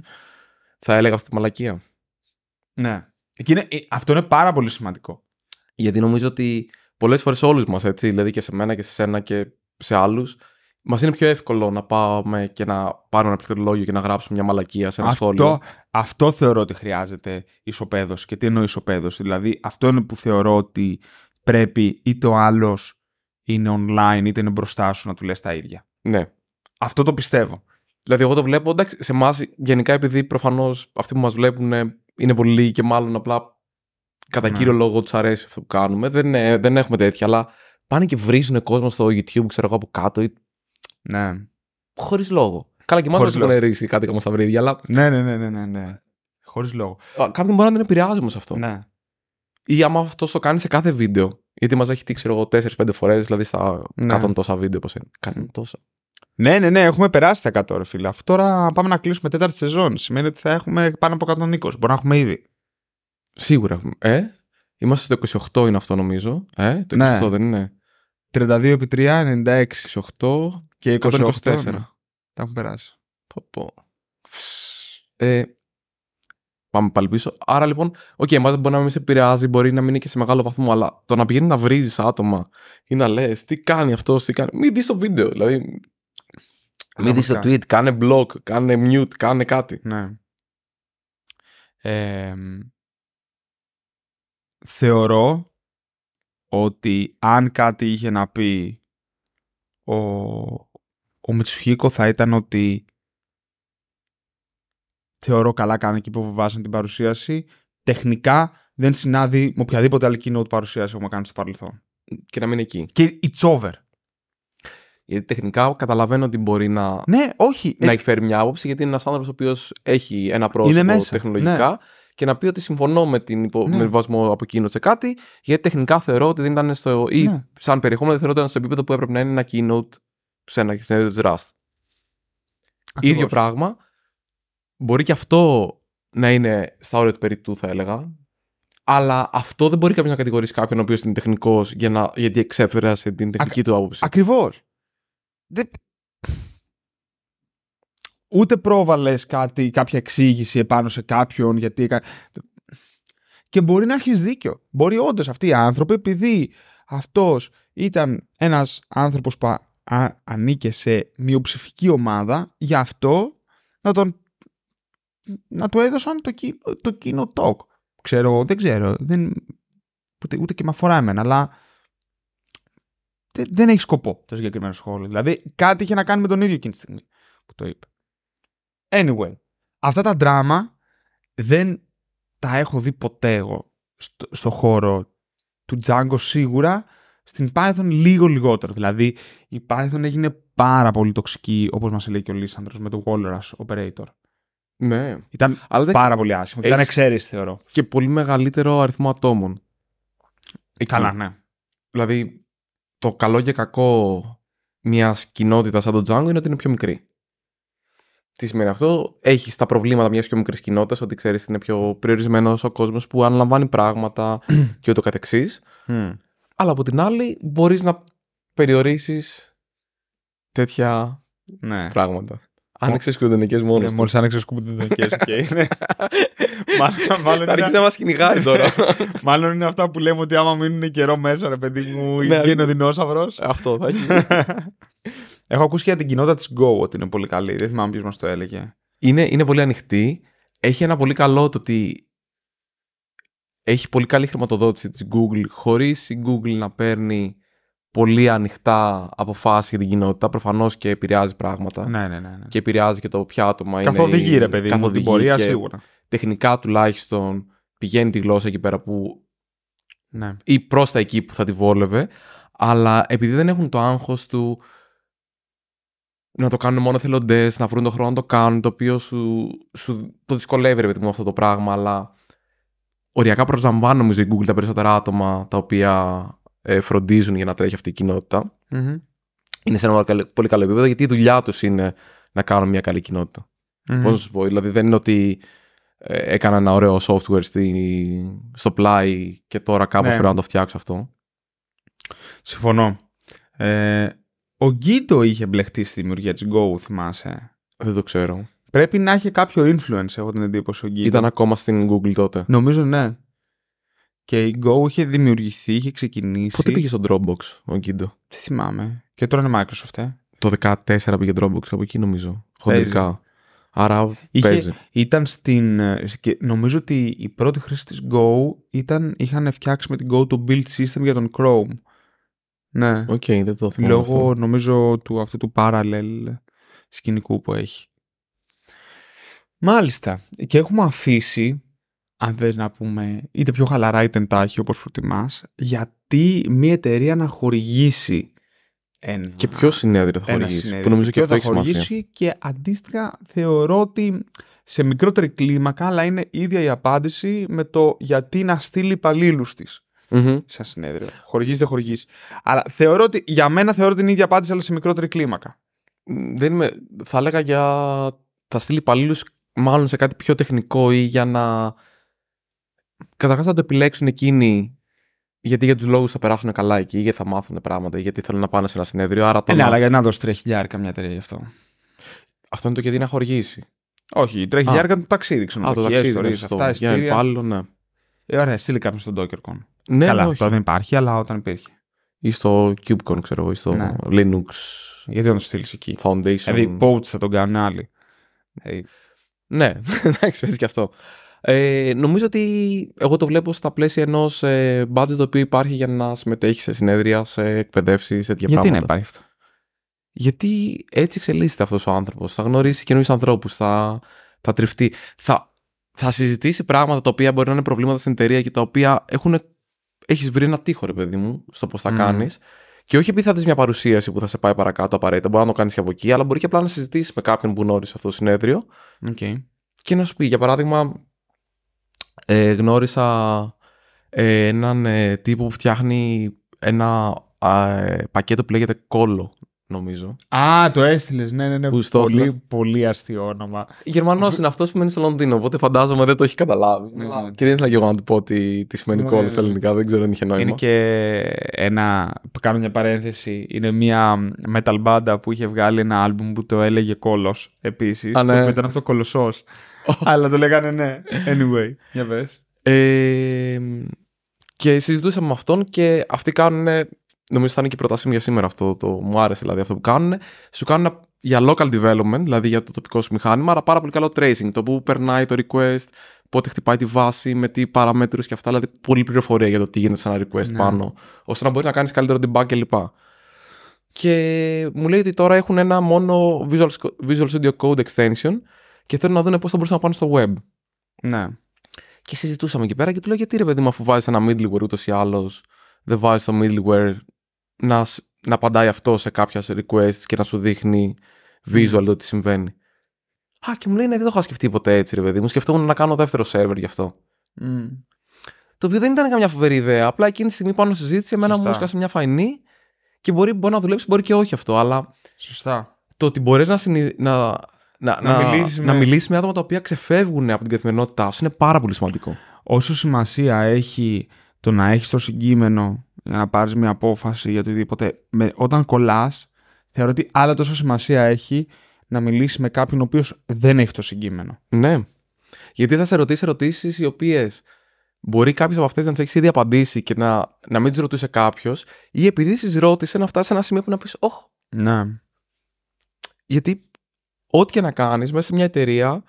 Θα έλεγα αυτή τη μαλακία. Ναι. Ε, αυτό είναι πάρα πολύ σημαντικό. Γιατί νομίζω ότι πολλές φορές όλους μας, έτσι, δηλαδή και σε μένα και σε σένα και σε άλλους, Μας είναι πιο εύκολο να πάμε και να πάρουμε ένα πληκτρολόγιο και να γράψουμε μια μαλακία σε ένα αυτό, σχόλιο. Αυτό θεωρώ ότι χρειάζεται ισοπαίδωση. Και τι εννοώ ισοπαίδωση. Δηλαδή, αυτό είναι που θεωρώ ότι πρέπει είτε ο άλλος είναι online, είτε είναι μπροστά σου να του λες τα ίδια. Ναι. Αυτό το πιστεύω. Δηλαδή, εγώ το βλέπω. Εντάξει, σε εμάς γενικά, επειδή προφανώς αυτοί που μας βλέπουν είναι πολύ λίγοι και μάλλον απλά κατά ναι. κύριο λόγο τους αρέσει αυτό που κάνουμε. Δεν, ε, δεν έχουμε τέτοια, αλλά πάνε και βρίζουν κόσμο στο YouTube, ξέρω εγώ από κάτω, ναι. Χωρίς λόγο. Καλά, και εμάς δεν έχουν ρίξει κάτι ακόμα στα βρύδια, αλλά. Ναι, ναι, ναι, ναι. ναι. ναι. Χωρίς λόγο. Κάποιοι μπορεί να δεν επηρεάζει όμως αυτό. Ναι. Ή άμα αυτός το κάνει σε κάθε βίντεο. Γιατί μας έχει τύξει εγώ 4-5 φορές, δηλαδή στα ναι. κάθον τόσα βίντεο. Πώς είναι. Κάθον τόσα. Ναι, ναι, ναι, έχουμε περάσει τα 100 ρε φίλε. Αυτό τώρα πάμε να κλείσουμε τέταρτη σεζόν. Σημαίνει ότι θα έχουμε πάνω από 120. Μπορεί να έχουμε ήδη. Σίγουρα. Ε, είμαστε στο 28 είναι αυτό νομίζω. Ε, το 28 ναι. δεν είναι. 32 επί 3, 96. Και 24. Ναι. Τα έχουν περάσει. Πω, ε, πάμε πάλι πίσω. Άρα λοιπόν, οκ, okay, εμάς μπορεί να μην σε επηρεάζει, μπορεί να μην είναι και σε μεγάλο βαθμό, αλλά το να πηγαίνει να βρίζεις άτομα ή να λες τι κάνει αυτός, τι κάνει. Μην δεις το βίντεο, δηλαδή. Μην δεις το tweet, κάνε blog, κάνε mute, κάνε κάτι. Ναι. θεωρώ ότι αν κάτι είχε να πει ο ο Μητσουχίκο θα ήταν ότι θεωρώ καλά κάνει που υποβοβάσαν την παρουσίαση. Τεχνικά δεν συνάδει με οποιαδήποτε άλλη keynote παρουσίαση έχουμε κάνει στο παρελθόν. Και να μην εκεί. Και it's over. Γιατί τεχνικά καταλαβαίνω ότι μπορεί να, ναι, όχι, να εκφέρει μια άποψη, γιατί είναι ένας άνθρωπος ο οποίος έχει ένα πρόσωπο τεχνολογικά ναι. και να πει ότι συμφωνώ με την υπο... ναι. από σε κάτι, γιατί τεχνικά θεωρώ ότι δεν ήταν στο. ή ναι. σαν περιεχόμενο δεν θεωρώ ότι ήταν στο επίπεδο που έπρεπε να είναι ένα keynote σε ένα σενάριο της Rust. Ίδιο πράγμα. Μπορεί και αυτό να είναι στα όρια του περιττού, θα έλεγα. Αλλά αυτό δεν μπορεί κάποιος να κατηγορήσει κάποιον ο οποίος είναι τεχνικός για να... γιατί εξέφερασε την τεχνική του άποψη. Ακριβώς. Ούτε πρόβαλες κάτι, κάποια εξήγηση επάνω σε κάποιον γιατί. Και μπορεί να έχεις δίκιο. Μπορεί όντως αυτοί οι άνθρωποι, επειδή αυτός ήταν ένας άνθρωπος που ανήκε σε μειοψηφική ομάδα, γι' αυτό να τον να του έδωσαν το, το κοινό τόκ. Ξέρω, δεν ξέρω, δεν, ούτε, και με αφορά εμένα, αλλά δεν, έχει σκοπό το συγκεκριμένο σχόλιο. Δηλαδή κάτι είχε να κάνει με τον ίδιο εκείνη τη στιγμή που το είπε. Anyway, αυτά τα δράμα δεν τα έχω δει ποτέ εγώ στο, στο χώρο του Django σίγουρα στην Python λίγο λιγότερο. Δηλαδή η Python έγινε πάρα πολύ τοξική, όπως μας λέει και ο Λίσανδρος με το Walrus Operator. Ναι. Ήταν Αλλά πάρα πολύ άσχημο. Έχεις... Ήταν εξαίρεση, θεωρώ. Και πολύ μεγαλύτερο αριθμό ατόμων. Καλά, ναι. Δηλαδή, το καλό και κακό μιας κοινότητας σαν το Django είναι ότι είναι πιο μικρή. Τι σημαίνει αυτό, έχεις τα προβλήματα μιας πιο μικρής κοινότητας, ότι ξέρεις είναι πιο περιορισμένος ο κόσμος που αναλαμβάνει πράγματα και ούτω αλλά από την άλλη μπορείς να περιορίσεις τέτοια ναι. πράγματα. Άνοιξε εξεσκουδενικέ μόνος. Ναι, Μόλι άνοιξε εξεσκουδενικέ, οκ. (laughs) Ναι. Μάλλον, μάλλον να μας κυνηγάει τώρα. (laughs) μάλλον είναι αυτά που λέμε ότι άμα μείνουν καιρό μέσα, ρε παιδί μου, ναι, γίνει ο ναι. δεινόσαυρος. Αυτό θα γίνει. (laughs) Έχω ακούσει και για την κοινότητα της Go ότι είναι πολύ καλή. Δεν θυμάμαι ποιος μας το έλεγε. Είναι, είναι πολύ ανοιχτή. Έχει ένα πολύ καλό το ότι έχει πολύ καλή χρηματοδότηση της Google χωρίς η Google να παίρνει πολύ ανοιχτά αποφάσεις για την κοινότητα. Προφανώς και επηρεάζει πράγματα. Ναι, ναι, ναι, ναι. Και επηρεάζει και το ποια άτομα καθοδηγή, είναι. Ρε, παιδί, καθοδηγή, την πορεία, σίγουρα. Τεχνικά τουλάχιστον πηγαίνει τη γλώσσα εκεί πέρα που. Ναι. ή προς εκεί που θα τη βόλευε. Αλλά επειδή δεν έχουν το άγχος του να το κάνουν μόνο θελοντέ, να βρουν τον χρόνο να το κάνουν, το οποίο σου, σου το δυσκολεύει, ρε αυτό το πράγμα, αλλά οριακά προσλαμβάνω νομίζω η Google τα περισσότερα άτομα τα οποία ε, φροντίζουν για να τρέχει αυτή η κοινοτητα Είναι σε ένα πολύ καλό επίπεδο γιατί η δουλειά τους είναι να κάνουν μια καλή κοινότητα. Mm-hmm. Πώς να σου πω, δηλαδή δεν είναι ότι ε, έκανα ένα ωραίο software στη, στο πλάι και τώρα κάπως ναι. πρέπει να το φτιάξω αυτό. Συμφωνώ. Ε, ο Γκίτο είχε μπλεχτεί στη δημιουργία της Go, θυμάσαι. Δεν το ξέρω. Πρέπει να έχει κάποιο influence, έχω την εντύπωση. Ήταν ακόμα στην Google τότε. Νομίζω ναι. Και η Go είχε δημιουργηθεί, είχε ξεκινήσει. Πότε πήγε στο Dropbox ο Γκίντο. Τι θυμάμαι. Και τώρα είναι Microsoft, ε. Το 14 πήγε Dropbox, από εκεί νομίζω. Χοντρικά. Άρα παίζει. Ήταν στην. Ε, νομίζω ότι η πρώτη χρήση της Go ήταν, είχαν φτιάξει με την Go το build system για τον Chrome. Ναι. Οκ, το Λόγω νομίζω αυτού του parallel σκηνικού που έχει. Μάλιστα. Και έχουμε αφήσει, αν θες να πούμε, είτε πιο χαλαρά είτε εντάχει όπως προτιμάς, γιατί μια εταιρεία να χορηγήσει ένα... Και ποιο συνέδριο θα χορηγήσει, που νομίζω και αυτό έχει σημασία. Και αντίστοιχα θεωρώ ότι σε μικρότερη κλίμακα, αλλά είναι ίδια η απάντηση με το γιατί να στείλει υπαλλήλους της. Mm-hmm. Σαν συνέδριο. Χορηγείς, δεν χορηγείς. Αλλά θεωρώ ότι για μένα θεωρώ την ίδια απάντηση, αλλά σε μικρότερη κλίμακα. Δεν είμαι, θα έλεγα για. Θα στείλει υπαλλήλους μάλλον σε κάτι πιο τεχνικό ή για να. Καταρχάς να το επιλέξουν εκείνοι γιατί για τους λόγους θα περάσουν καλά εκεί, γιατί θα μάθουν πράγματα, γιατί θέλουν να πάνε σε ένα συνέδριο. Άρα ε, ναι, αλλά γιατί να δώσει τρία χιλιάρικα μια εταιρεία γι' αυτό. Αυτό είναι το γιατί να χορηγήσει. Όχι, η τρία χιλιάρικα το ταξίδι, ξέρω. Α, το ταξίδι, αυτά, Για υπάλληλο, ναι. Ε, ωραία, στείλει κάποιο στον DockerCon. Ναι, καλά, τώρα δεν υπάρχει, αλλά όταν υπήρχε. Ή στο CubeCon, ξέρω εγώ, ή στο ναι. Linux. Γιατί να το στείλεις εκεί. Foundation. Δηλαδή, poach θα τον κάνουν άλλοι. Ε, ναι, (laughs) εντάξει, παίζει και αυτό. Ε, νομίζω ότι εγώ το βλέπω στα πλαίσια ενός ε, budget το οποίο υπάρχει για να συμμετέχεις σε συνέδρια, σε εκπαιδεύσεις, σε τέτοια πράγματα. Γιατί να υπάρχει αυτό. Γιατί έτσι εξελίσσεται αυτός ο άνθρωπος. Θα γνωρίσει καινούριους ανθρώπους, θα, θα τριφτεί. Θα, θα συζητήσει πράγματα τα οποία μπορεί να είναι προβλήματα στην εταιρεία και τα οποία Έχεις βρει ένα τείχο, ρε παιδί μου, στο πώς θα mm. κάνεις. Και όχι επειδή θα δεις μια παρουσίαση που θα σε πάει παρακάτω απαραίτητα, μπορεί να το κάνεις και από εκεί, αλλά μπορεί και απλά να συζητήσεις με κάποιον που γνώρισες αυτό το συνέδριο. Okay. Και να σου πει, για παράδειγμα, ε, γνώρισα ε, έναν ε, τύπο που φτιάχνει ένα πακέτο που λέγεται κόλλο νομίζω. Α, το έστειλες. Ναι, ναι, ναι. πολύ, πολύ αστείο όνομα. Γερμανός είναι αυτός που μένει στο Λονδίνο, οπότε φαντάζομαι δεν το έχει καταλάβει. Ναι, ναι, ναι. Και δεν ήθελα και εγώ να του πω τι, τη σημαίνει ναι, στα ελληνικά, δεν ξέρω αν είχε νόημα. Είναι και ένα. Κάνω μια παρένθεση. Είναι μια metal band που είχε βγάλει ένα album που το έλεγε Κόλος επίσης. Ναι. Το ήταν αυτό κολοσσός. (laughs) Αλλά το λέγανε ναι. Anyway, για πες. Ε, και συζητούσαμε με αυτόν και αυτοί κάνουν Νομίζω θα είναι και η πρότασή μου για σήμερα αυτό. Το, μου άρεσε δηλαδή αυτό που κάνουν. Σου κάνουν για local development, δηλαδή για το τοπικό σου μηχάνημα, αλλά πάρα πολύ καλό tracing. Το που περνάει το request, πότε χτυπάει τη βάση, με τι παραμέτρους και αυτά. Δηλαδή, πολλή πληροφορία για το τι γίνεται σε ένα request ναι. πάνω, ώστε να μπορείς να κάνεις καλύτερο debug κλπ. Και μου λέει ότι τώρα έχουν ένα μόνο Visual, Visual Studio Code extension και θέλουν να δουν πώς θα μπορούσαν να πάνε στο web. Ναι. Και συζητούσαμε εκεί πέρα και του λέω: Γιατί ρε παιδί μου, αφού βάζεις ένα middleware ούτως ή άλλως, δεν βάζεις το middleware να, να απαντάει αυτό σε κάποια requests και να σου δείχνει visual το τι συμβαίνει. Α, και μου λέει, ναι, δεν το είχα σκεφτεί ποτέ έτσι, ρε παιδί μου. Σκεφτόμουν να κάνω δεύτερο σερβερ γι' αυτό. Mm. Το οποίο δεν ήταν καμιά φοβερή ιδέα. Απλά εκείνη τη στιγμή πάνω στη συζήτηση, εμένα Σωστά. μου έσκασε μια φανή και μπορεί, μπορεί να δουλέψει, μπορεί και όχι αυτό. Αλλά Σωστά. το ότι μπορείς να, συνει... να, να, να, με... με άτομα τα οποία ξεφεύγουν από την καθημερινότητά σου είναι πάρα πολύ σημαντικό. Όσο σημασία έχει το να έχεις το συγκείμενο για να πάρεις μια απόφαση για οτιδήποτε. Με, όταν κολλάς, θεωρώ ότι άλλα τόσο σημασία έχει να μιλήσεις με κάποιον ο οποίος δεν έχει το συγκείμενο. Ναι. Γιατί θα σε ρωτήσει ερωτήσεις οι οποίες μπορεί κάποιε από αυτές να τις έχεις ήδη απαντήσει και να, να μην τις ρωτούσε κάποιος, ή επειδή τις ρώτησε να φτάσει σε ένα σημείο που να πεις Όχι. Ναι. Γιατί ό,τι και να κάνεις μέσα σε μια εταιρεία,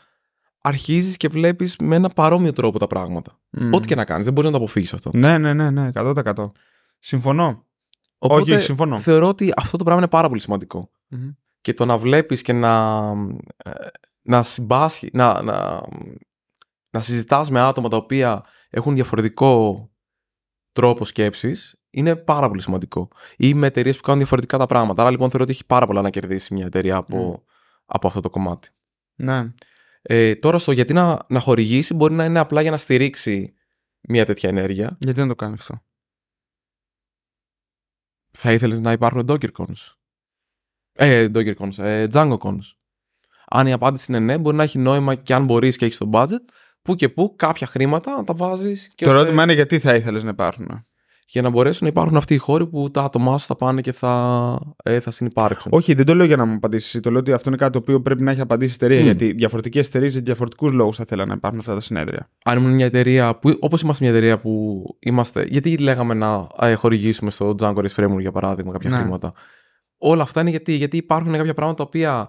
Αρχίζεις και βλέπεις με ένα παρόμοιο τρόπο τα πράγματα. Mm. Ό,τι και να κάνεις δεν μπορείς να το αποφύγεις αυτό. Ναι, ναι, ναι, ναι, 100%. Συμφωνώ. Όχι, συμφωνώ. Θεωρώ ότι αυτό το πράγμα είναι πάρα πολύ Και το να βλέπεις και να, ε, να συμπάσχει, να, να, να συζητάς με άτομα τα οποία έχουν διαφορετικό τρόπο σκέψης είναι πάρα πολύ σημαντικό. Ή με εταιρείες που κάνουν διαφορετικά τα πράγματα. Άρα λοιπόν θεωρώ ότι έχει πάρα πολλά να κερδίσει μια εταιρεία από, ναι. από αυτό το κομμάτι. Ναι. Ε, τώρα στο γιατί να, να χορηγήσει μπορεί να είναι απλά για να στηρίξει μια τέτοια ενέργεια. Γιατί να το κάνει αυτό θα ήθελες να υπάρχουν Docker Cons. Ε, Docker Cons, ε, Django Cons. Αν η απάντηση είναι ναι, μπορεί να έχει νόημα και αν μπορείς και έχεις το budget, που και που κάποια χρήματα να τα βάζεις. το ερώτημα σε... είναι γιατί θα ήθελες να υπάρχουν για να μπορέσουν να υπάρχουν αυτοί οι χώροι που τα άτομά σου θα πάνε και θα, ε, θα συνεπάρξουν. Όχι, δεν το λέω για να μου απαντήσεις. Το λέω ότι αυτό είναι κάτι το οποίο πρέπει να έχει απαντήσει η εταιρεία. Γιατί διαφορετικές εταιρείες για διαφορετικούς λόγους θα θέλανε να υπάρχουν αυτά τα συνέδρια. Αν ήμουν μια εταιρεία που. Όπως είμαστε μια εταιρεία που είμαστε. Γιατί λέγαμε να ε, χορηγήσουμε στο Django Race Framework για παράδειγμα κάποια ναι. χρήματα. Όλα αυτά είναι γιατί, γιατί υπάρχουν κάποια πράγματα τα οποία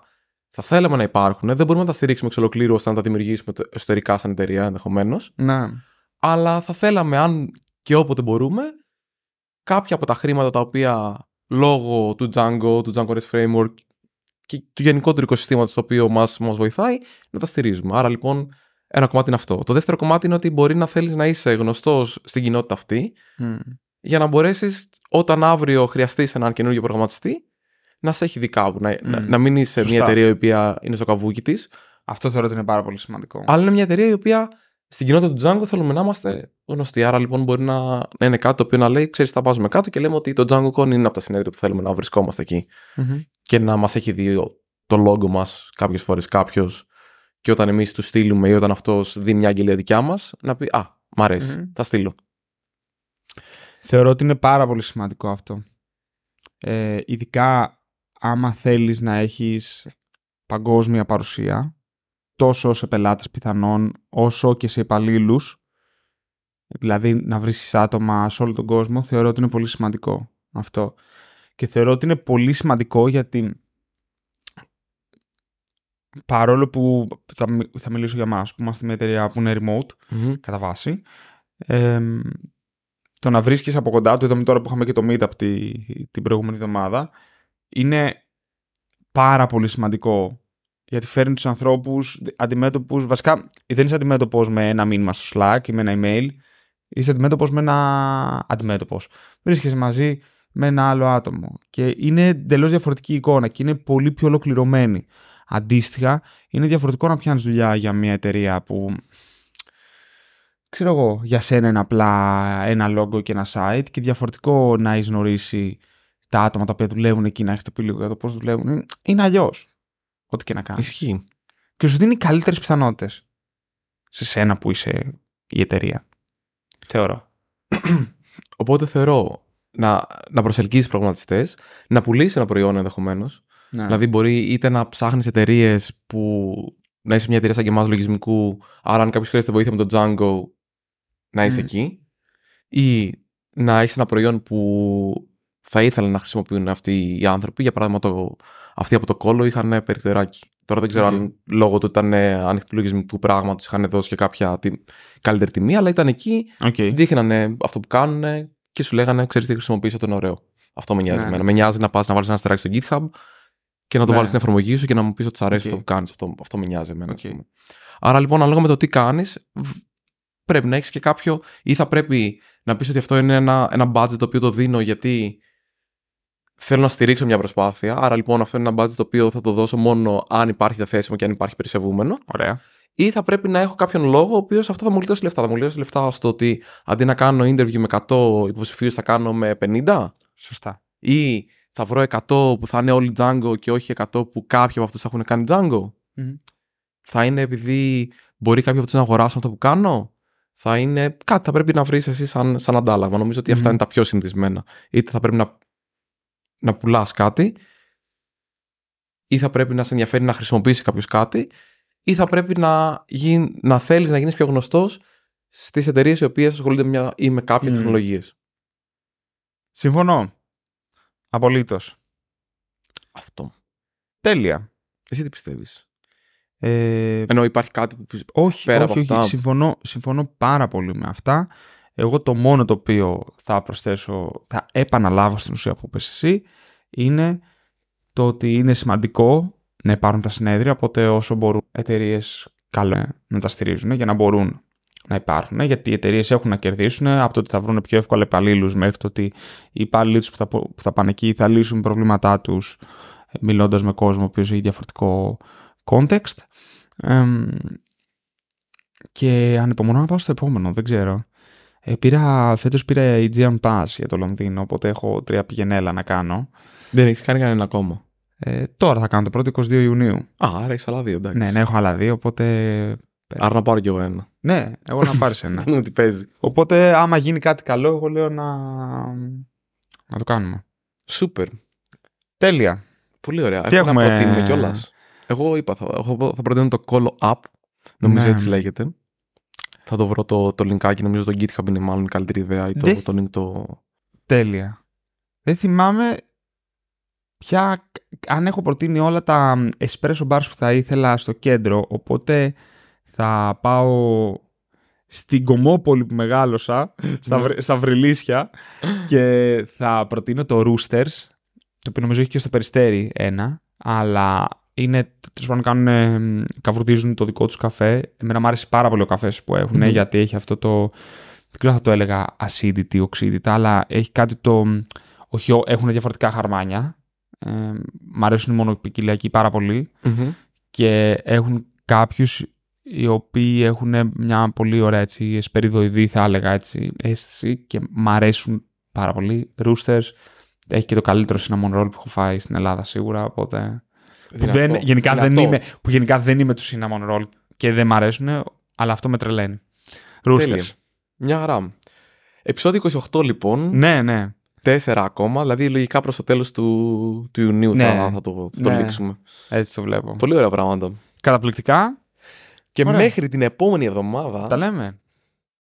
θα θέλαμε να υπάρχουν. Δεν μπορούμε να τα στηρίξουμε εξ ολοκλήρου ώστε να τα δημιουργήσουμε εσωτερικά σαν εταιρεία ενδεχομένως. Ναι. Αλλά θα θέλαμε, αν και όποτε μπορούμε, κάποια από τα χρήματα τα οποία λόγω του Django, του Django REST Framework και του γενικότερου οικοσυστήματος το οποίο μας, μας βοηθάει, να τα στηρίζουμε. Άρα λοιπόν ένα κομμάτι είναι αυτό. Το δεύτερο κομμάτι είναι ότι μπορεί να θέλεις να είσαι γνωστός στην κοινότητα αυτή για να μπορέσεις, όταν αύριο χρειαστείς έναν καινούργιο προγραμματιστή να σε έχει δικά, να, mm. να, να, μην είσαι μια εταιρεία η οποία είναι στο καβούκι της. Αυτό θεωρώ ότι είναι πάρα πολύ σημαντικό. Αλλά είναι μια εταιρεία η οποία στην κοινότητα του Django θέλουμε να είμαστε γνωστοί. Άρα λοιπόν μπορεί να, να είναι κάτι το οποίο να λέει, ξέρεις, τα βάζουμε κάτω και λέμε ότι το Con είναι από τα συνέδρια που θέλουμε να βρισκόμαστε εκεί. και να μας έχει δει το λόγο μας κάποιες φορές κάποιος. Και όταν εμείς του στείλουμε ή όταν αυτός δει μια αγγελία δικιά μας, να πει Α, μ' αρέσει, θα στείλω. Θεωρώ ότι είναι πάρα πολύ σημαντικό αυτό. Ε, ειδικά άμα θέλεις να έχεις παγκόσμια παρουσία τόσο σε πελάτες πιθανόν, όσο και σε υπαλλήλους. Δηλαδή να βρεις άτομα σε όλο τον κόσμο, θεωρώ ότι είναι πολύ σημαντικό αυτό. Και θεωρώ ότι είναι πολύ σημαντικό γιατί παρόλο που θα, μιλήσω για μας που είμαστε μια εταιρεία που είναι remote κατά βάση, το να βρίσκεις από κοντά, το είδαμε τώρα που είχαμε και το meetup τη, την προηγούμενη εβδομάδα, είναι πάρα πολύ σημαντικό γιατί φέρνει τους ανθρώπους αντιμέτωπους. Βασικά, δεν είσαι αντιμέτωπος με ένα μήνυμα στο Slack ή με ένα email. Είσαι αντιμέτωπος με ένα αντιμέτωπος. Βρίσκεσαι μαζί με ένα άλλο άτομο. Και είναι εντελώς διαφορετική εικόνα και είναι πολύ πιο ολοκληρωμένη. Αντίστοιχα, είναι διαφορετικό να πιάνεις δουλειά για μια εταιρεία που. ξέρω εγώ, για σένα είναι απλά ένα logo και ένα site και διαφορετικό να έχεις γνωρίσει τα άτομα τα οποία δουλεύουν εκεί, να έχετε πει λίγο για το πώς δουλεύουν. Είναι αλλιώς. Ό,τι και να κάνεις. Ισχύει. Και σου δίνει καλύτερες πιθανότητες. Σε σένα που είσαι η εταιρεία. Θεωρώ. (clears throat) Οπότε θεωρώ να, να προσελκύσεις προγραμματιστές, να πουλήσεις ένα προϊόν ενδεχομένως. Ναι. Δηλαδή, μπορεί είτε να ψάχνεις εταιρείες που να είσαι μια εταιρεία σαν και εμάς λογισμικού, άρα αν κάποιος χρειάζεται βοήθεια με τον Django, να είσαι ναι. εκεί. Ή να έχεις ένα προϊόν που θα ήθελαν να χρησιμοποιούν αυτοί οι άνθρωποι. Για παράδειγμα, το, αυτοί από το κόλλο είχαν περιπτεράκι. Τώρα δεν ξέρω mm. αν λόγω του ήταν ε, ανοιχτού λογισμικού πράγματος είχαν δώσει και κάποια τι, καλύτερη τιμή, αλλά ήταν εκεί, okay. δείχνανε αυτό που κάνουν και σου λέγανε, ξέρεις τι χρησιμοποιήσα τον ωραίο. Αυτό με νοιάζει ναι. εμένα. Ναι. Με νοιάζει να πας να βάλεις ένα στεράκι στο GitHub και να το ναι. βάλεις στην εφαρμογή σου και να μου πεις ότι σ' αρέσει okay. αυτό που κάνεις. Αυτό, αυτό με νοιάζει εμένα. Okay. Άρα λοιπόν, ανάλογα με το τι κάνεις, πρέπει να έχεις και κάποιο ή θα πρέπει να πεις ότι αυτό είναι ένα, ένα budget το οποίο το δίνω γιατί Θέλω να στηρίξω μια προσπάθεια. Άρα λοιπόν αυτό είναι ένα budget το οποίο θα το δώσω μόνο αν υπάρχει διαθέσιμο και αν υπάρχει περισσευούμενο. Ωραία. Ή θα πρέπει να έχω κάποιον λόγο ο οποίος αυτό θα μου λύσει λεφτά. Θα μου λύσει λεφτά στο ότι αντί να κάνω interview με 100 υποψηφίους θα κάνω με 50. Σωστά. Ή θα βρω 100 που θα είναι όλοι Django και όχι 100 που κάποιοι από αυτούς θα έχουν κάνει Django. Θα είναι επειδή μπορεί κάποιοι από αυτούς να αγοράσουν αυτό που κάνω. Θα είναι κάτι θα πρέπει να βρεις εσύ σαν, σαν αντάλλαγμα. Νομίζω αυτά είναι τα πιο συνηθισμένα. Είτε θα πρέπει να να πουλάς κάτι ή θα πρέπει να σε ενδιαφέρει να χρησιμοποιήσει κάποιος κάτι ή θα πρέπει να, να θέλεις να γίνεις πιο γνωστός στις εταιρείες οι οποίες ασχολούνται μια... ή με κάποιες τεχνολογίες. τεχνολογίες. Συμφωνώ. Απολύτως. Αυτό. Τέλεια. Εσύ τι πιστεύεις. Ε... Ενώ υπάρχει κάτι που. Όχι, όχι, Συμφωνώ, συμφωνώ πάρα πολύ με αυτά. Εγώ το μόνο το οποίο θα προσθέσω, θα επαναλάβω στην ουσία που εσύ, είναι το ότι είναι σημαντικό να υπάρχουν τα συνέδρια, οπότε όσο μπορούν εταιρείες καλό να τα στηρίζουν για να μπορούν να υπάρχουν, γιατί οι εταιρείες έχουν να κερδίσουν από το ότι θα βρουν πιο εύκολα υπαλλήλους μέχρι το ότι οι υπάλληλοι τους που, θα, που θα πάνε εκεί θα λύσουν προβλήματά τους ε, μιλώντας με κόσμο ο οποίος έχει διαφορετικό context. Ε, και ανυπομονώ να πάω στο επόμενο, δεν ξέρω. Ε, πήρα, φέτος πήρα Aegean Pass για το Λονδίνο, οπότε έχω τρία πηγενέλα να κάνω. Δεν έχεις κάνει κανένα ακόμα. Ε, τώρα θα κάνω το πρώτο 22 Ιουνίου. Α, άρα έχει άλλα δύο, εντάξει. Ναι, ναι, έχω άλλα δύο, οπότε. Άρα να πάρω κι εγώ ένα. Ναι, εγώ να πάρεις ένα. (laughs) Ναι, τι παίζει. Οπότε, άμα γίνει κάτι καλό, εγώ λέω να, να το κάνουμε. Σούπερ. Τέλεια. Πολύ ωραία. Τι έχουμε... Να προτείνουμε κιόλας. Εγώ είπα, θα, θα προτείνω το Call Up. Νομίζω ναι. έτσι λέγεται. Θα το βρω το, το και νομίζω το GitHub είναι μάλλον η καλύτερη ιδέα ή το, το link το... Τέλεια. Δεν θυμάμαι πια αν έχω προτείνει όλα τα espresso bars που θα ήθελα στο κέντρο, οπότε θα πάω στην Κομόπολη που μεγάλωσα, στα, ναι. στα Βρυλίσια και θα προτείνω το Roosters, το οποίο νομίζω έχει και στο Περιστέρι ένα, αλλά είναι, τέλος πάντων, κάνουν, ε, καβουρδίζουν το δικό τους καφέ. Εμένα μου άρεσε πάρα πολύ ο καφές που εχουν γιατί έχει αυτό το. Δεν ξέρω θα το έλεγα acidity, οξύτητα, αλλά έχει κάτι το. Όχι, έχουν διαφορετικά χαρμάνια. Ε, μ' αρέσουν οι μονοπικυλιακοί πάρα Και έχουν κάποιους οι οποίοι έχουν μια πολύ ωραία έτσι, εσπεριδοειδή, θα έλεγα έτσι, αίσθηση και μ' αρέσουν πάρα πολύ. Roosters. Έχει και το καλύτερο cinnamon ρόλο που έχω φάει στην Ελλάδα σίγουρα, οπότε που, δεν, γενικά δεν είμαι, που γενικά δεν είμαι του cinnamon roll και δεν μ' αρέσουν, αλλά αυτό με τρελαίνει. Ρούστερ. Μια χαρά. Επισόδιο 28 λοιπόν. Ναι, ναι. Τέσσερα ακόμα, δηλαδή λογικά προς το τέλος του, του Ιουνίου ναι, θα, θα, το, θα το ναι. λήξουμε. Έτσι το βλέπω. Πολύ ωραία πράγματα. Καταπληκτικά. Και μέχρι την επόμενη εβδομάδα. Τα λέμε.